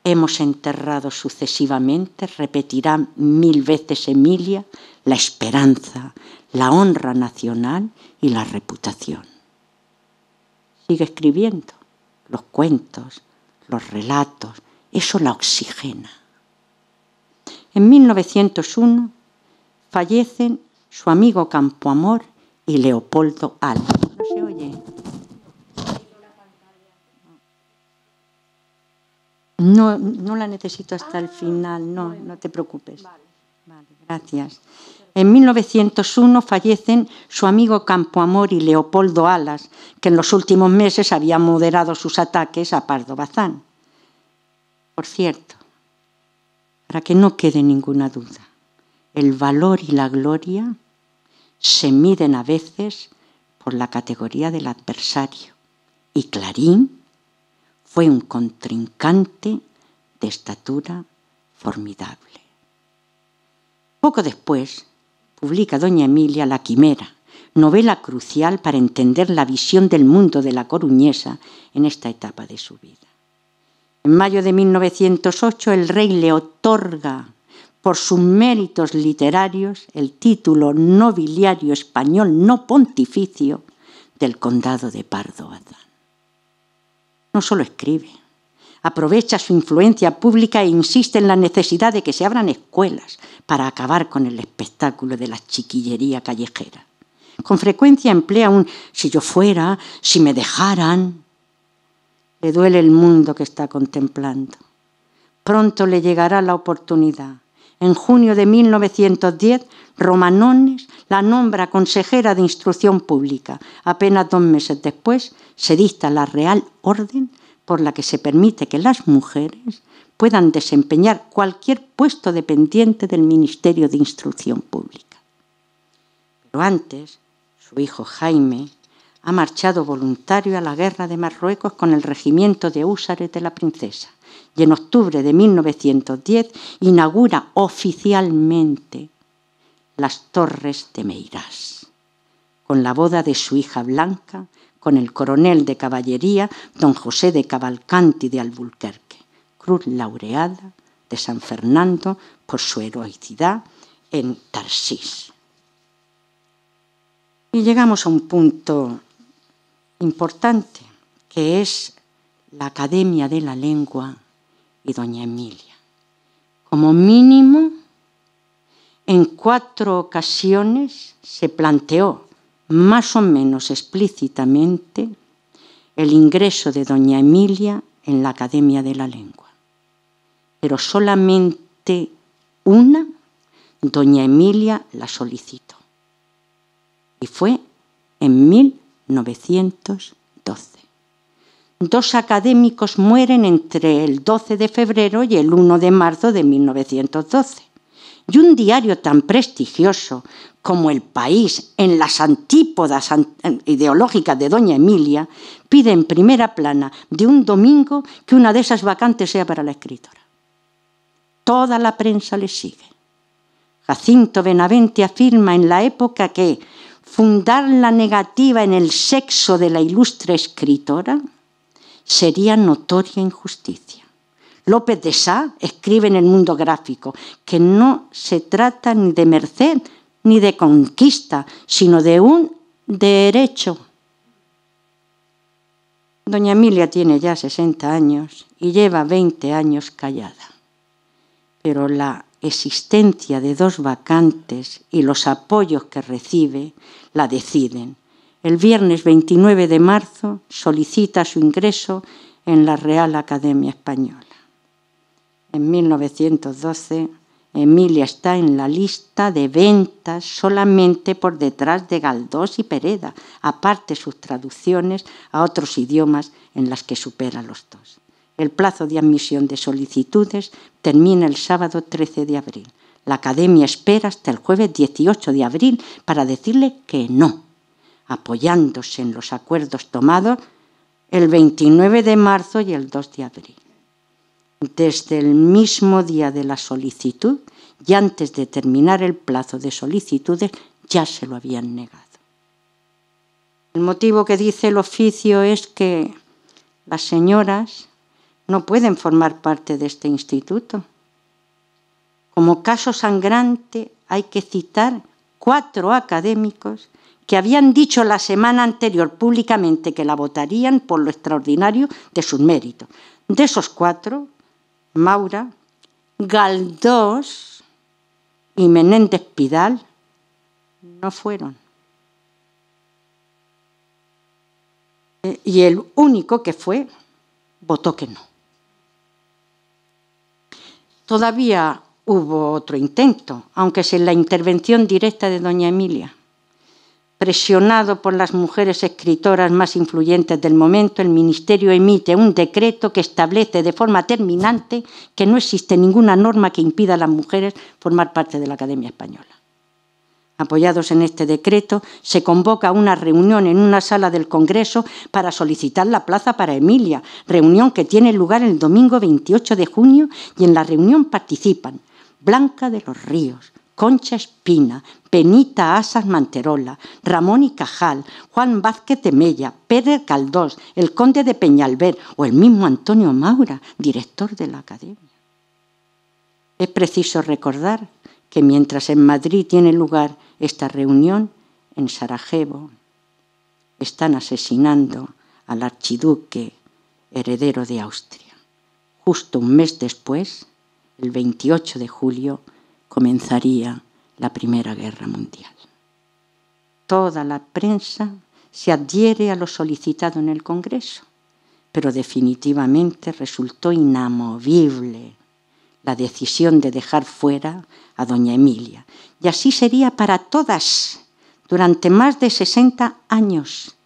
Hemos enterrado sucesivamente, repetirá mil veces Emilia, la esperanza, la honra nacional y la reputación. Sigue escribiendo los cuentos, los relatos, eso la oxigena. En 1901 fallecen su amigo Campoamor y Leopoldo Alba. No se oye. No, la necesito hasta el final, no, no te preocupes. gracias. En 1901 fallecen su amigo Campoamor y Leopoldo Alas, que en los últimos meses había moderado sus ataques a Pardo Bazán. Por cierto, para que no quede ninguna duda, el valor y la gloria se miden a veces por la categoría del adversario. Y Clarín fue un contrincante de estatura formidable. Poco después, publica doña Emilia La Quimera, novela crucial para entender la visión del mundo de la coruñesa en esta etapa de su vida. En mayo de 1908 el rey le otorga por sus méritos literarios el título nobiliario español no pontificio del condado de Pardo No solo escribe, aprovecha su influencia pública e insiste en la necesidad de que se abran escuelas para acabar con el espectáculo de la chiquillería callejera. Con frecuencia emplea un si yo fuera, si me dejaran. Le duele el mundo que está contemplando. Pronto le llegará la oportunidad. En junio de 1910, Romanones la nombra consejera de Instrucción Pública. Apenas dos meses después, se dicta la Real Orden por la que se permite que las mujeres puedan desempeñar cualquier puesto dependiente del Ministerio de Instrucción Pública. Pero antes, su hijo Jaime ha marchado voluntario a la guerra de Marruecos con el regimiento de húsares de la princesa y en octubre de 1910 inaugura oficialmente las Torres de Meirás, con la boda de su hija Blanca con el coronel de caballería don José de Cavalcanti de Albulquerque, cruz laureada de San Fernando por su heroicidad en Tarsís. Y llegamos a un punto importante, que es la Academia de la Lengua y doña Emilia. Como mínimo, en cuatro ocasiones se planteó más o menos explícitamente el ingreso de doña Emilia en la Academia de la Lengua. Pero solamente una, doña Emilia la solicitó. Y fue en 1912. Dos académicos mueren entre el 12 de febrero y el 1 de marzo de 1912 y un diario tan prestigioso como El País, en las antípodas ideológicas de Doña Emilia, pide en primera plana de un domingo que una de esas vacantes sea para la escritora. Toda la prensa le sigue. Jacinto Benavente afirma en la época que fundar la negativa en el sexo de la ilustre escritora sería notoria injusticia. López de Sá escribe en el mundo gráfico que no se trata ni de merced ni de conquista, sino de un derecho. Doña Emilia tiene ya 60 años y lleva 20 años callada, pero la existencia de dos vacantes y los apoyos que recibe la deciden. El viernes 29 de marzo solicita su ingreso en la Real Academia Española en 1912, Emilia está en la lista de ventas solamente por detrás de Galdós y Pereda, aparte sus traducciones a otros idiomas en las que supera los dos. El plazo de admisión de solicitudes termina el sábado 13 de abril. La academia espera hasta el jueves 18 de abril para decirle que no. Apoyándose en los acuerdos tomados el 29 de marzo y el 2 de abril desde el mismo día de la solicitud y antes de terminar el plazo de solicitudes ya se lo habían negado. El motivo que dice el oficio es que las señoras no pueden formar parte de este instituto. Como caso sangrante hay que citar cuatro académicos que habían dicho la semana anterior públicamente que la votarían por lo extraordinario de sus méritos. De esos cuatro, Maura, Galdós y Menéndez Pidal no fueron. Y el único que fue votó que no. Todavía hubo otro intento, aunque sin la intervención directa de doña Emilia. Presionado por las mujeres escritoras más influyentes del momento, el Ministerio emite un decreto que establece de forma terminante que no existe ninguna norma que impida a las mujeres formar parte de la Academia Española. Apoyados en este decreto, se convoca una reunión en una sala del Congreso para solicitar la plaza para Emilia, reunión que tiene lugar el domingo 28 de junio y en la reunión participan Blanca de los Ríos, Concha Espina, Penita Asas Manterola, Ramón y Cajal, Juan Vázquez de Mella, Caldós, el conde de Peñalver o el mismo Antonio Maura, director de la academia. Es preciso recordar que mientras en Madrid tiene lugar esta reunión, en Sarajevo están asesinando al archiduque heredero de Austria. Justo un mes después, el 28 de julio, comenzaría la Primera Guerra Mundial. Toda la prensa se adhiere a lo solicitado en el Congreso, pero definitivamente resultó inamovible la decisión de dejar fuera a doña Emilia. Y así sería para todas durante más de 60 años.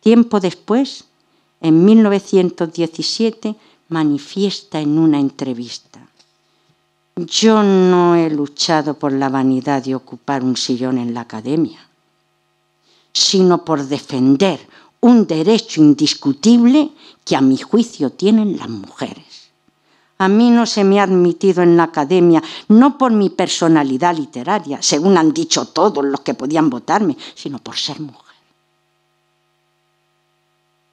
Tiempo después, en 1917, manifiesta en una entrevista. Yo no he luchado por la vanidad de ocupar un sillón en la academia, sino por defender un derecho indiscutible que a mi juicio tienen las mujeres. A mí no se me ha admitido en la academia, no por mi personalidad literaria, según han dicho todos los que podían votarme, sino por ser mujer.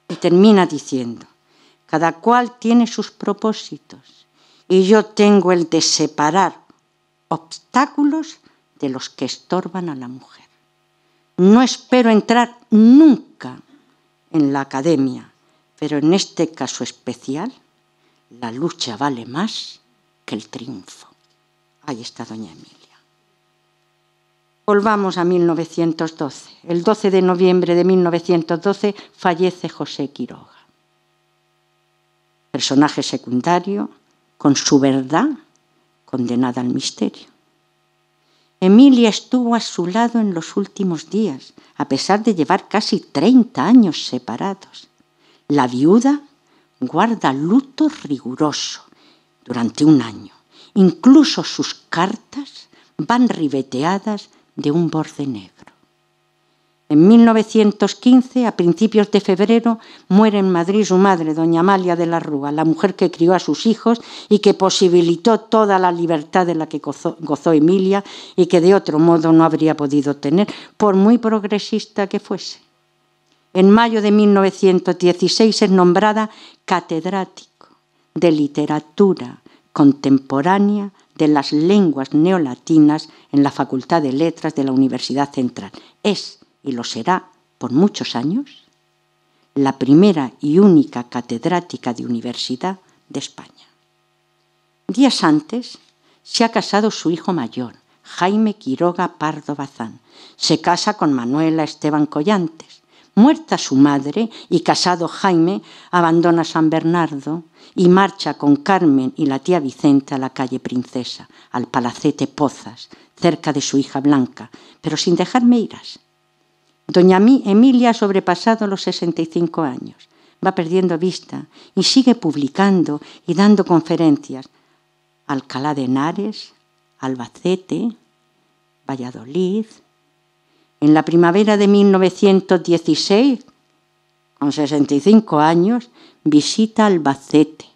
Y termina diciendo, cada cual tiene sus propósitos y yo tengo el de separar obstáculos de los que estorban a la mujer. No espero entrar nunca en la academia, pero en este caso especial, la lucha vale más que el triunfo. Ahí está doña Emilia. Volvamos a 1912. El 12 de noviembre de 1912 fallece José Quiroga. Personaje secundario, con su verdad condenada al misterio. Emilia estuvo a su lado en los últimos días, a pesar de llevar casi 30 años separados. La viuda guarda luto riguroso durante un año. Incluso sus cartas van ribeteadas de un borde negro. En 1915, a principios de febrero, muere en Madrid su madre, doña Amalia de la Rúa, la mujer que crió a sus hijos y que posibilitó toda la libertad de la que gozó, Emilia y que de otro modo no habría podido tener, por muy progresista que fuese. En mayo de 1916 es nombrada catedrático de literatura contemporánea de las lenguas neolatinas en la Facultad de Letras de la Universidad Central. Es y lo será por muchos años, la primera y única catedrática de universidad de España. Días antes se ha casado su hijo mayor, Jaime Quiroga Pardo Bazán. Se casa con Manuela Esteban Collantes. Muerta su madre y casado Jaime, abandona San Bernardo y marcha con Carmen y la tía Vicenta a la calle Princesa, al palacete Pozas, cerca de su hija Blanca, pero sin dejar Meiras, Doña Emilia ha sobrepasado los 65 años, va perdiendo vista y sigue publicando y dando conferencias. Alcalá de Henares, Albacete, Valladolid. En la primavera de 1916, con 65 años, visita Albacete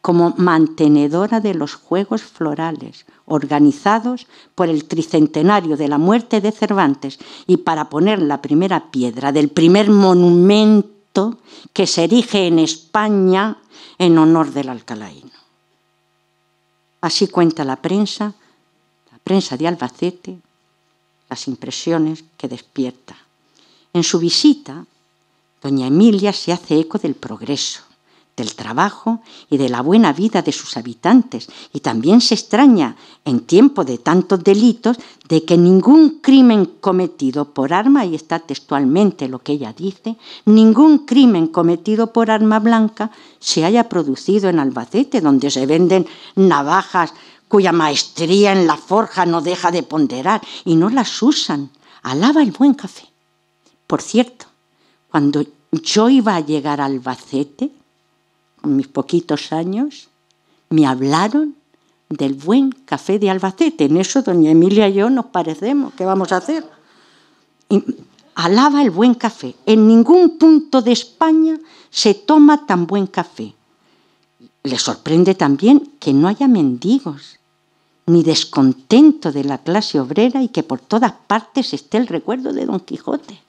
como mantenedora de los Juegos Florales, organizados por el tricentenario de la muerte de Cervantes y para poner la primera piedra del primer monumento que se erige en España en honor del alcalaíno. Así cuenta la prensa, la prensa de Albacete, las impresiones que despierta. En su visita, doña Emilia se hace eco del progreso, del trabajo y de la buena vida de sus habitantes, y también se extraña, en tiempo de tantos delitos, de que ningún crimen cometido por arma, y está textualmente lo que ella dice, ningún crimen cometido por arma blanca se haya producido en Albacete, donde se venden navajas cuya maestría en la forja no deja de ponderar, y no las usan. Alaba el buen café. Por cierto, cuando yo iba a llegar a Albacete, mis poquitos años, me hablaron del buen café de Albacete. En eso doña Emilia y yo nos parecemos. ¿Qué vamos a hacer? alaba el buen café. En ningún punto de España se toma tan buen café. Le sorprende también que no haya mendigos, ni descontento de la clase obrera y que por todas partes esté el recuerdo de Don Quijote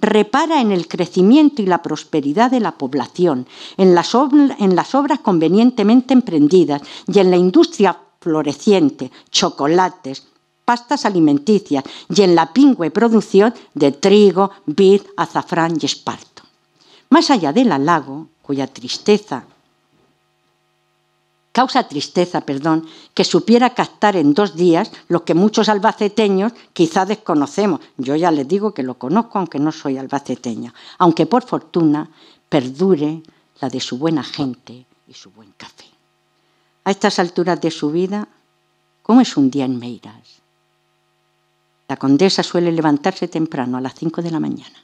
repara en el crecimiento y la prosperidad de la población, en las, obras convenientemente emprendidas y en la industria floreciente, chocolates, pastas alimenticias y en la pingüe producción de trigo, vid, azafrán y esparto. Más allá del lago, cuya tristeza Causa tristeza, perdón, que supiera captar en dos días lo que muchos albaceteños quizá desconocemos. Yo ya les digo que lo conozco, aunque no soy albaceteña. Aunque por fortuna perdure la de su buena gente y su buen café. A estas alturas de su vida, ¿cómo es un día en Meiras? La condesa suele levantarse temprano a las cinco de la mañana.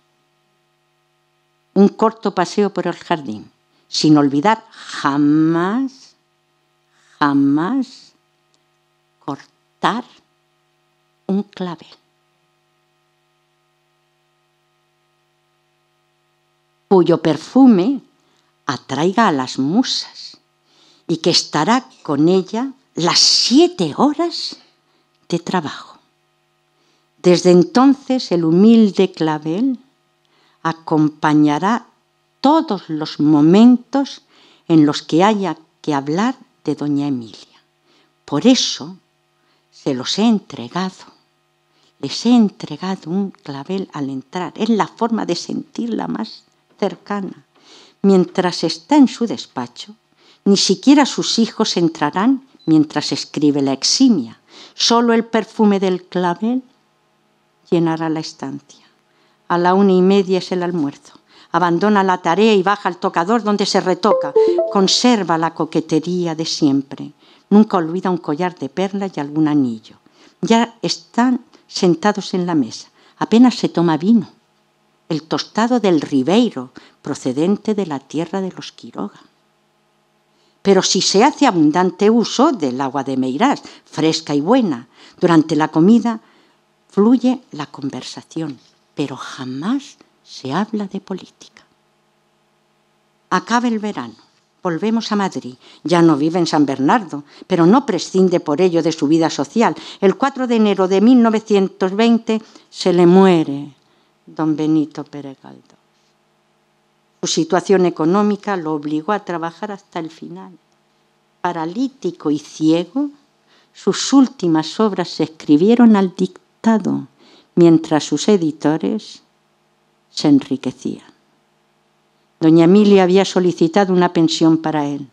Un corto paseo por el jardín, sin olvidar jamás jamás cortar un clavel. cuyo perfume atraiga a las musas y que estará con ella las siete horas de trabajo. Desde entonces el humilde clavel acompañará todos los momentos en los que haya que hablar de doña Emilia. Por eso se los he entregado. Les he entregado un clavel al entrar. Es la forma de sentirla más cercana. Mientras está en su despacho, ni siquiera sus hijos entrarán mientras escribe la eximia. Solo el perfume del clavel llenará la estancia. A la una y media es el almuerzo abandona la tarea y baja al tocador donde se retoca. Conserva la coquetería de siempre. Nunca olvida un collar de perlas y algún anillo. Ya están sentados en la mesa. Apenas se toma vino. El tostado del Ribeiro, procedente de la tierra de los Quiroga. Pero si se hace abundante uso del agua de Meirás, fresca y buena, durante la comida fluye la conversación, pero jamás se habla de política. Acaba el verano. Volvemos a Madrid. Ya no vive en San Bernardo, pero no prescinde por ello de su vida social. El 4 de enero de 1920 se le muere don Benito Peregaldo. Su situación económica lo obligó a trabajar hasta el final. Paralítico y ciego, sus últimas obras se escribieron al dictado, mientras sus editores se enriquecía. Doña Emilia había solicitado una pensión para él.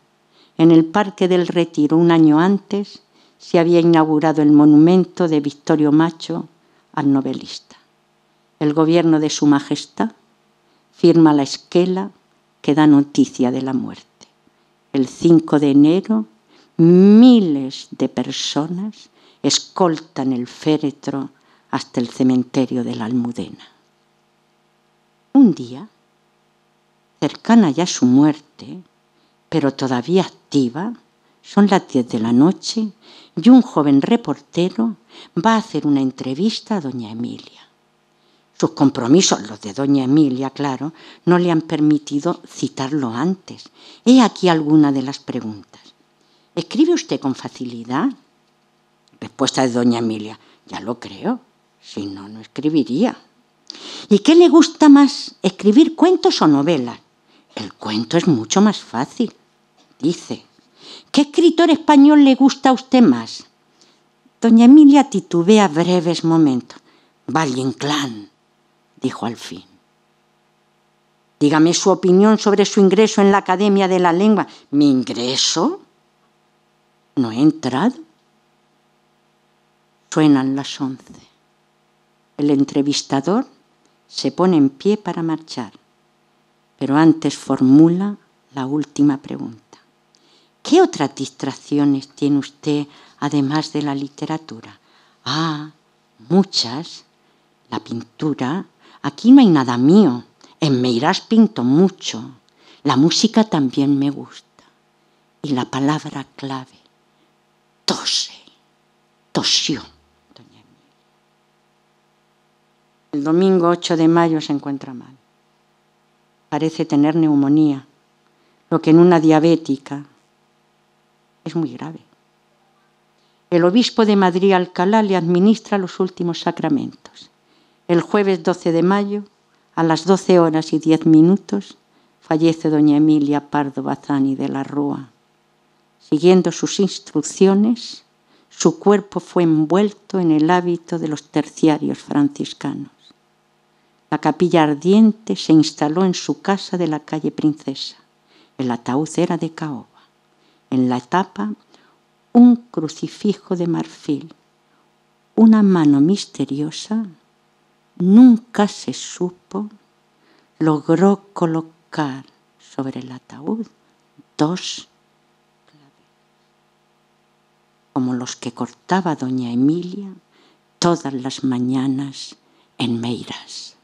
En el Parque del Retiro, un año antes, se había inaugurado el monumento de Victorio Macho al novelista. El gobierno de Su Majestad firma la esquela que da noticia de la muerte. El 5 de enero, miles de personas escoltan el féretro hasta el cementerio de la Almudena. Un día, cercana ya su muerte, pero todavía activa, son las diez de la noche y un joven reportero va a hacer una entrevista a doña Emilia. Sus compromisos, los de doña Emilia, claro, no le han permitido citarlo antes. He aquí alguna de las preguntas. ¿Escribe usted con facilidad? Respuesta de doña Emilia. Ya lo creo. Si no, no escribiría. ¿Y qué le gusta más, escribir cuentos o novelas? El cuento es mucho más fácil, dice. ¿Qué escritor español le gusta a usted más? Doña Emilia titubea breves momentos. Valle Inclán, dijo al fin. Dígame su opinión sobre su ingreso en la Academia de la Lengua. ¿Mi ingreso? ¿No he entrado? Suenan las once. El entrevistador se pone en pie para marchar, pero antes formula la última pregunta. ¿Qué otras distracciones tiene usted además de la literatura? Ah, muchas. La pintura. Aquí no hay nada mío. En Meirás pinto mucho. La música también me gusta. Y la palabra clave, tose, Tosión. El domingo 8 de mayo se encuentra mal. Parece tener neumonía, lo que en una diabética es muy grave. El obispo de Madrid Alcalá le administra los últimos sacramentos. El jueves 12 de mayo, a las 12 horas y 10 minutos, fallece doña Emilia Pardo Bazani de la Rúa. Siguiendo sus instrucciones, su cuerpo fue envuelto en el hábito de los terciarios franciscanos. La capilla ardiente se instaló en su casa de la calle Princesa. El ataúd era de caoba. En la tapa, un crucifijo de marfil. Una mano misteriosa, nunca se supo, logró colocar sobre el ataúd dos como los que cortaba doña Emilia todas las mañanas en Meiras.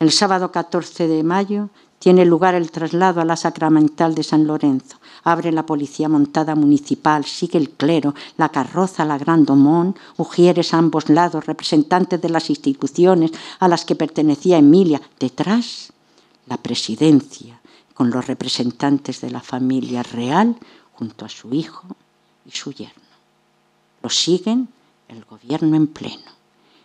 El sábado 14 de mayo tiene lugar el traslado a la sacramental de San Lorenzo. Abre la policía montada municipal, sigue el clero, la carroza, la Gran Domón, Ujieres a ambos lados, representantes de las instituciones a las que pertenecía Emilia. Detrás, la presidencia, con los representantes de la familia real, junto a su hijo y su yerno. Lo siguen el gobierno en pleno,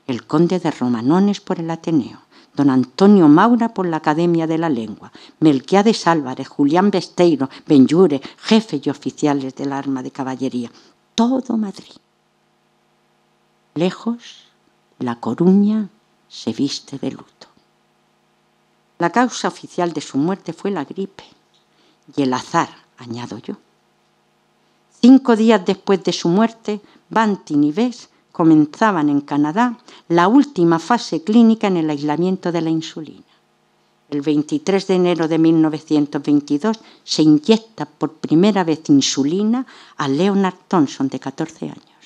el conde de Romanones por el Ateneo, don Antonio Maura por la Academia de la Lengua, Melquiades Álvarez, Julián Besteiro, Benyure, jefes y oficiales del arma de caballería, todo Madrid. Lejos, La Coruña se viste de luto. La causa oficial de su muerte fue la gripe y el azar, añado yo. Cinco días después de su muerte, y Nivés comenzaban en Canadá la última fase clínica en el aislamiento de la insulina. El 23 de enero de 1922 se inyecta por primera vez insulina a Leonard Thompson de 14 años.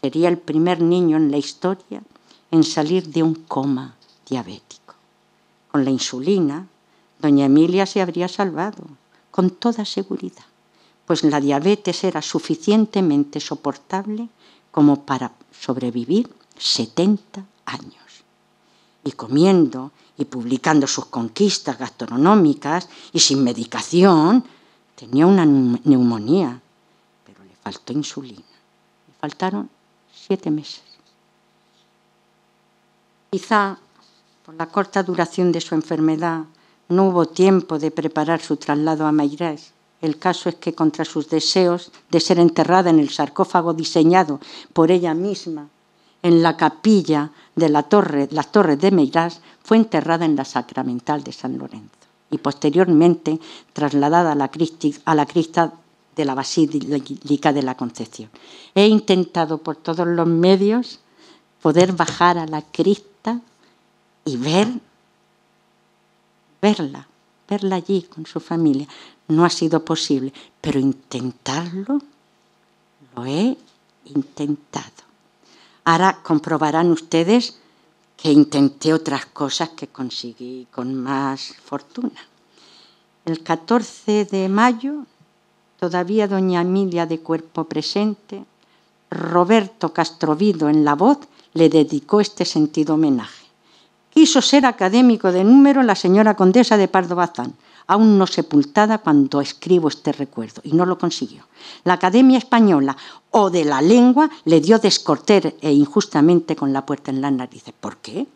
Sería el primer niño en la historia en salir de un coma diabético. Con la insulina, doña Emilia se habría salvado, con toda seguridad, pues la diabetes era suficientemente soportable como para sobrevivir 70 años. Y comiendo y publicando sus conquistas gastronómicas y sin medicación, tenía una neumonía, pero le faltó insulina. Le faltaron siete meses. Quizá por la corta duración de su enfermedad no hubo tiempo de preparar su traslado a Mairés el caso es que contra sus deseos de ser enterrada en el sarcófago diseñado por ella misma en la capilla de la torre, las Torres de Meirás, fue enterrada en la Sacramental de San Lorenzo y posteriormente trasladada a la, a la crista de la Basílica de la Concepción. He intentado por todos los medios poder bajar a la crista y ver, verla, verla allí con su familia no ha sido posible, pero intentarlo lo he intentado. Ahora comprobarán ustedes que intenté otras cosas que conseguí con más fortuna. El 14 de mayo, todavía doña Emilia de cuerpo presente, Roberto Castrovido en la voz le dedicó este sentido homenaje. Quiso ser académico de número la señora condesa de Pardo Bazán, aún no sepultada cuando escribo este recuerdo, y no lo consiguió. La Academia Española o de la Lengua le dio descorter e injustamente con la puerta en las narices. ¿Por qué?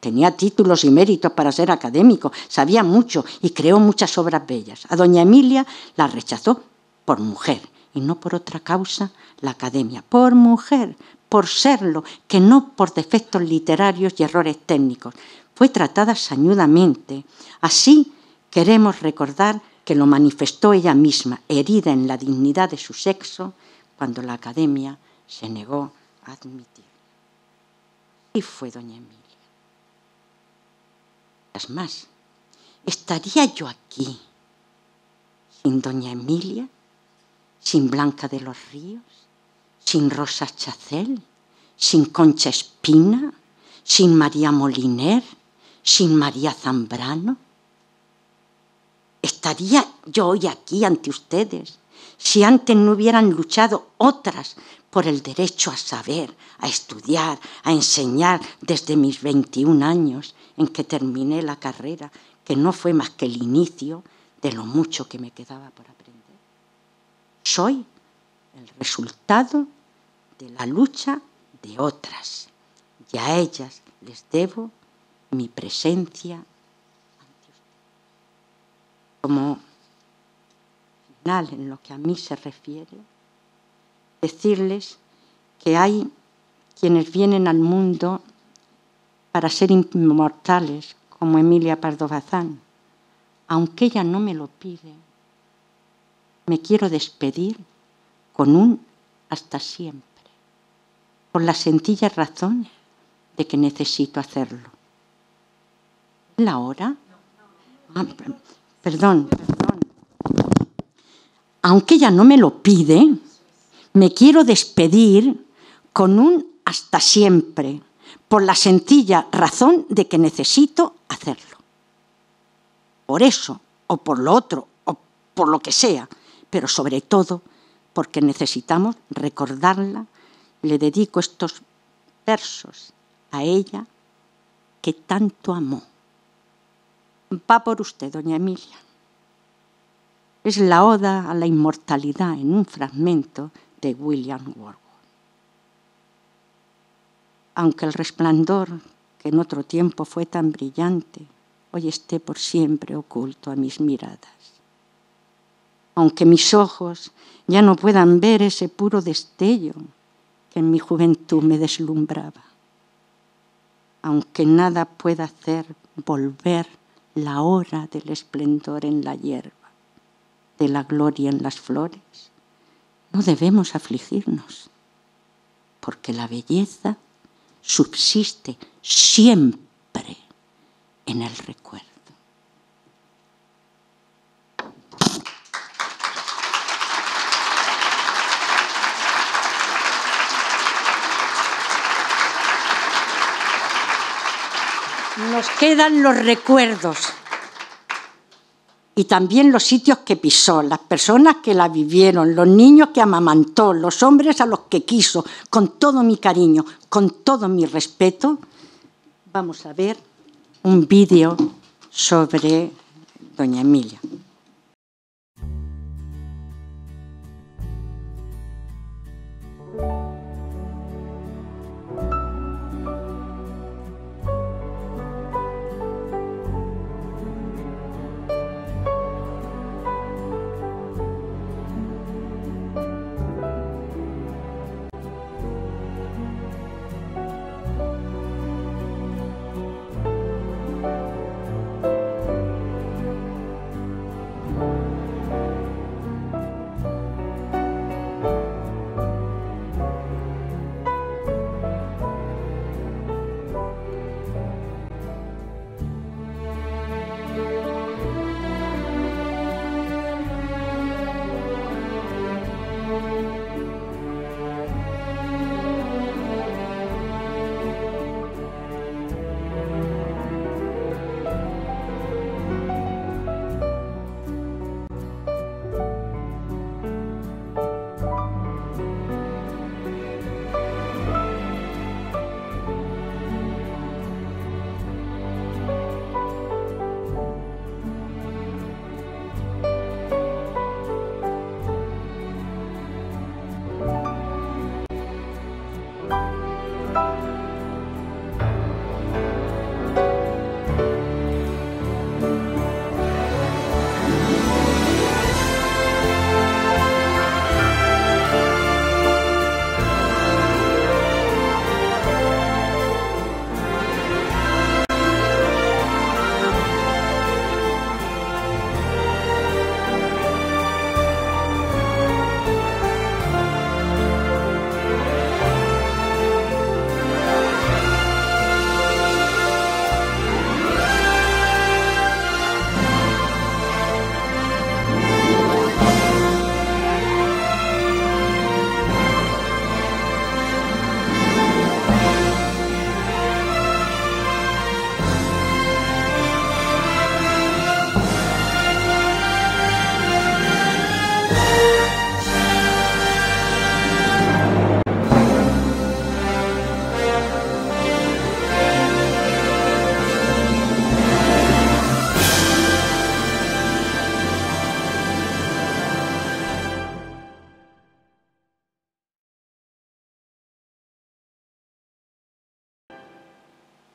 Tenía títulos y méritos para ser académico, sabía mucho y creó muchas obras bellas. A doña Emilia la rechazó por mujer y no por otra causa la academia, por mujer, por serlo, que no por defectos literarios y errores técnicos. Fue tratada sañudamente. Así queremos recordar que lo manifestó ella misma, herida en la dignidad de su sexo, cuando la academia se negó a admitir. Y fue doña Emilia. Es más, ¿estaría yo aquí sin doña Emilia, sin Blanca de los Ríos, sin Rosa Chacel, sin Concha Espina, sin María Moliner, sin María Zambrano? estaría yo hoy aquí ante ustedes si antes no hubieran luchado otras por el derecho a saber, a estudiar, a enseñar desde mis 21 años en que terminé la carrera, que no fue más que el inicio de lo mucho que me quedaba por aprender. Soy el resultado de la lucha de otras y a ellas les debo mi presencia como final en lo que a mí se refiere, decirles que hay quienes vienen al mundo para ser inmortales, como Emilia Pardo Bazán. Aunque ella no me lo pide, me quiero despedir con un hasta siempre, por la sencilla razón de que necesito hacerlo. ¿La hora? Ah, perdón, perdón. Aunque ella no me lo pide, me quiero despedir con un hasta siempre, por la sencilla razón de que necesito hacerlo. Por eso, o por lo otro, o por lo que sea, pero sobre todo porque necesitamos recordarla, le dedico estos versos a ella que tanto amó. Va por usted, doña Emilia. Es la oda a la inmortalidad en un fragmento de William Wordsworth. Aunque el resplandor, que en otro tiempo fue tan brillante, hoy esté por siempre oculto a mis miradas. Aunque mis ojos ya no puedan ver ese puro destello que en mi juventud me deslumbraba aunque nada pueda hacer volver la hora del esplendor en la hierba, de la gloria en las flores. No debemos afligirnos, porque la belleza subsiste siempre en el recuerdo. nos quedan los recuerdos y también los sitios que pisó, las personas que la vivieron, los niños que amamantó, los hombres a los que quiso, con todo mi cariño, con todo mi respeto, vamos a ver un vídeo sobre doña Emilia.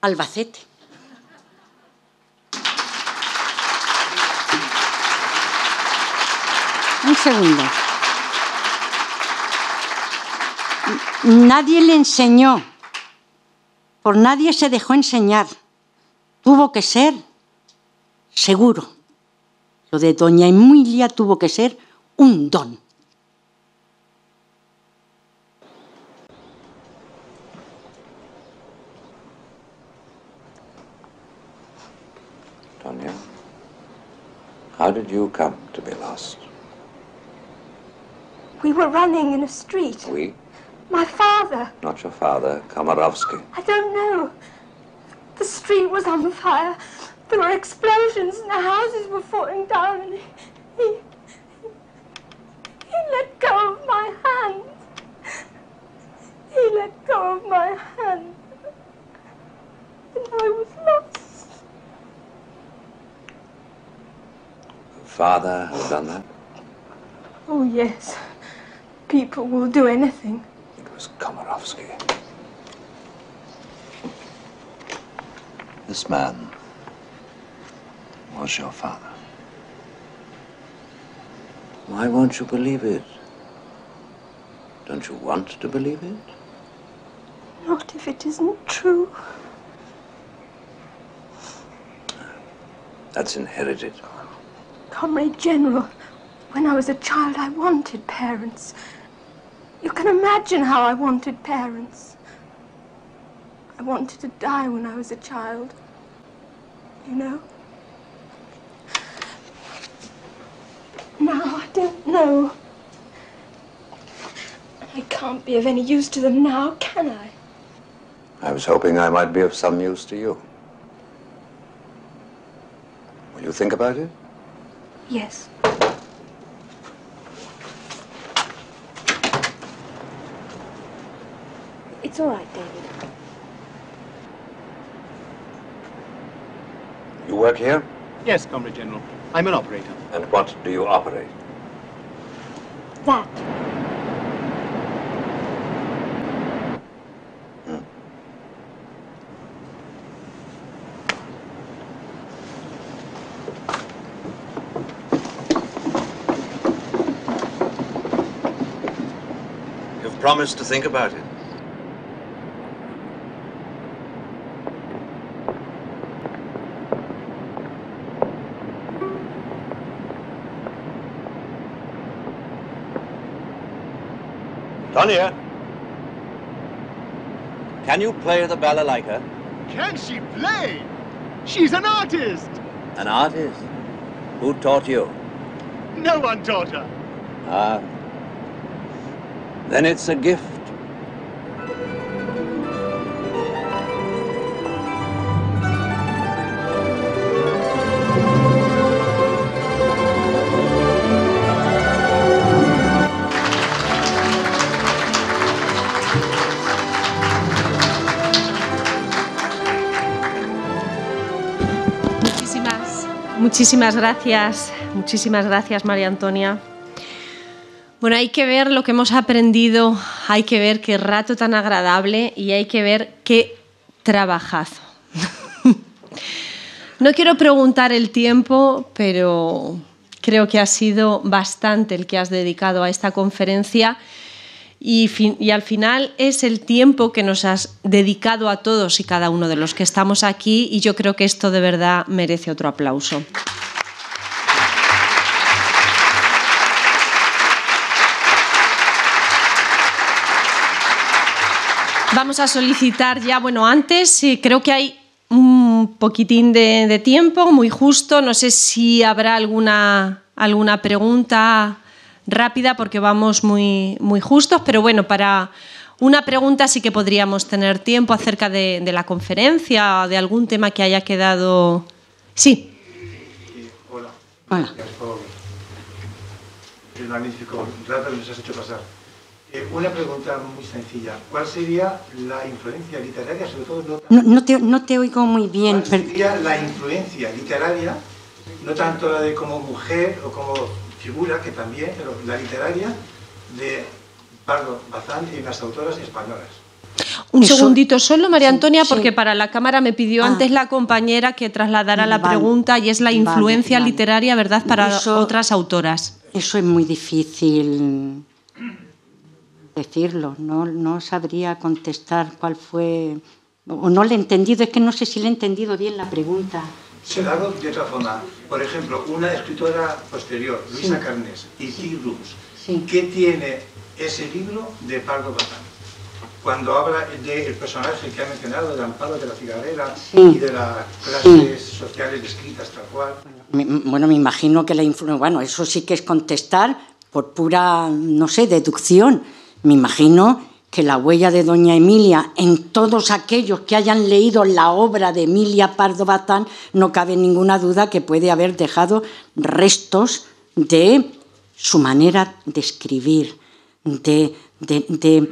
Albacete. Un segundo. Nadie le enseñó, por nadie se dejó enseñar. Tuvo que ser seguro. Lo de doña Emilia tuvo que ser un don. How did you come to be lost? We were running in a street. We? My father. Not your father, Komarovsky. I don't know. The street was on fire. There were explosions and the houses were falling down. And he, he, he let go of my hand. He let go of my hand. And I was lost. father has done that? Oh, yes. People will do anything. It was Komarovsky. This man was your father. Why won't you believe it? Don't you want to believe it? Not if it isn't true. That's inherited. Comrade General, when I was a child, I wanted parents. You can imagine how I wanted parents. I wanted to die when I was a child. You know? Now, I don't know. I can't be of any use to them now, can I? I was hoping I might be of some use to you. Will you think about it? Yes. It's all right, David. You work here? Yes, Comrade General. I'm an operator. And what do you operate? That. Promise to think about it. Tonya, can you play the balalaika? Can she play? She's an artist! An artist? Who taught you? No one taught her. Ah. then it's a gift. Muchísimas gracias, muchísimas gracias María Antonia. Bueno, hay que ver lo que hemos aprendido, hay que ver qué rato tan agradable y hay que ver qué trabajazo. no quiero preguntar el tiempo, pero creo que ha sido bastante el que has dedicado a esta conferencia y, y al final es el tiempo que nos has dedicado a todos y cada uno de los que estamos aquí y yo creo que esto de verdad merece otro aplauso. vamos a solicitar ya, bueno, antes creo que hay un poquitín de, tiempo, muy justo. No sé si habrá alguna, alguna pregunta rápida porque vamos muy, muy justos, pero bueno, para una pregunta sí que podríamos tener tiempo acerca de, la conferencia o de algún tema que haya quedado. Sí. Hola. Hola. el magnífico que nos has hecho pasar. Eh, una pregunta muy sencilla. ¿Cuál sería la influencia literaria, sobre todo... No, no, te, oigo muy bien. ¿Cuál sería la influencia literaria, no tanto la de como mujer o como figura, que también, pero la literaria de Pardo Bazán y las autoras españolas? Un segundito solo, María Antonia, porque para la cámara me pidió ah. antes la compañera que trasladara la pregunta y es la influencia literaria, ¿verdad?, para otras autoras. Eso es muy difícil decirlo, no, no sabría contestar cuál fue, o no le he entendido, es que no sé si le he entendido bien la pregunta. Se da de otra forma. Por ejemplo, una escritora posterior, Luisa Carnes, y T. ¿qué tiene ese libro de Pardo Batán? Cuando habla del de personaje que ha mencionado, de amparo de la cigarrera y de las clases sociales escritas, tal cual. Bueno, me imagino que la influencia, bueno, eso sí que es contestar por pura, no sé, deducción me imagino que la huella de doña Emilia en todos aquellos que hayan leído la obra de Emilia Pardo Bazán no cabe ninguna duda que puede haber dejado restos de su manera de escribir, de, de,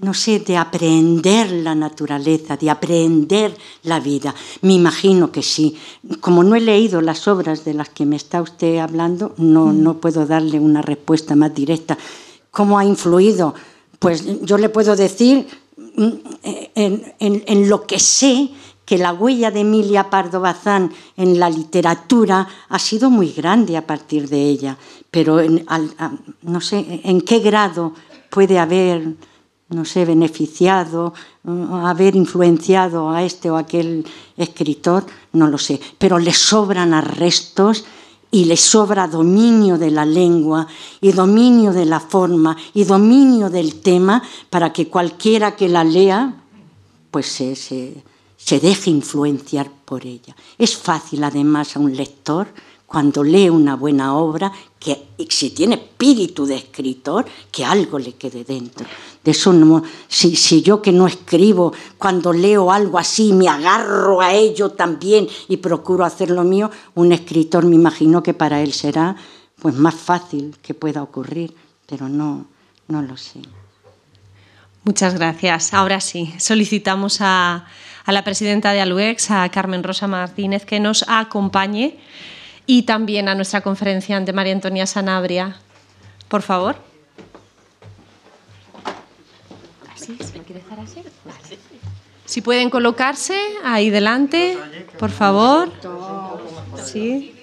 no sé, de aprender la naturaleza, de aprender la vida. Me imagino que sí. Como no he leído las obras de las que me está usted hablando, no mm. puedo darle una respuesta más directa cómo ha influido. Pues yo le puedo decir mm, en, lo que sé que la huella de Emilia Pardo Bazán en la literatura ha sido muy grande a partir de ella, pero no sé en qué grado puede haber, no sé, beneficiado, mm, haber influenciado a este o aquel escritor, no lo sé, pero le sobran arrestos y le sobra dominio de la lengua y dominio de la forma y dominio del tema para que cualquiera que la lea, pues se, se deje influenciar por ella. Es fácil además a un lector cuando lee una buena obra, que si tiene espíritu de escritor, que algo le quede dentro. De eso si, yo que no escribo, cuando leo algo así, me agarro a ello también y procuro hacer lo mío, un escritor me imagino que para él será pues más fácil que pueda ocurrir, pero no, no lo sé. Muchas gracias. Ahora sí, solicitamos a, a la presidenta de Aluex, a Carmen Rosa Martínez, que nos acompañe y también a nuestra conferencia ante María Antonia Sanabria. Por favor. si pueden colocarse ahí delante, por favor. Sí.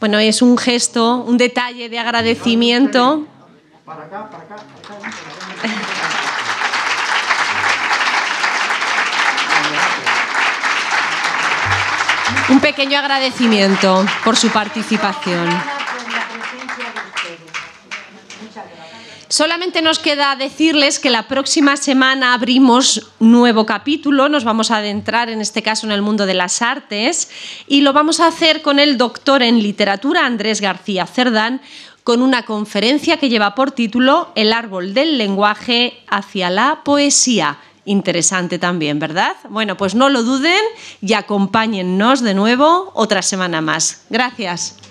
Bueno, es un gesto, un detalle de agradecimiento. para acá, acá. Un pequeño agradecimiento por su participación. Solamente nos queda decirles que la próxima semana abrimos nuevo capítulo, nos vamos a adentrar en este caso en el mundo de las artes y lo vamos a hacer con el doctor en literatura Andrés García Cerdán con una conferencia que lleva por título El árbol del lenguaje hacia la poesía interesante también, ¿verdad? Bueno, pues no lo duden y acompáñennos de nuevo otra semana más. Gracias.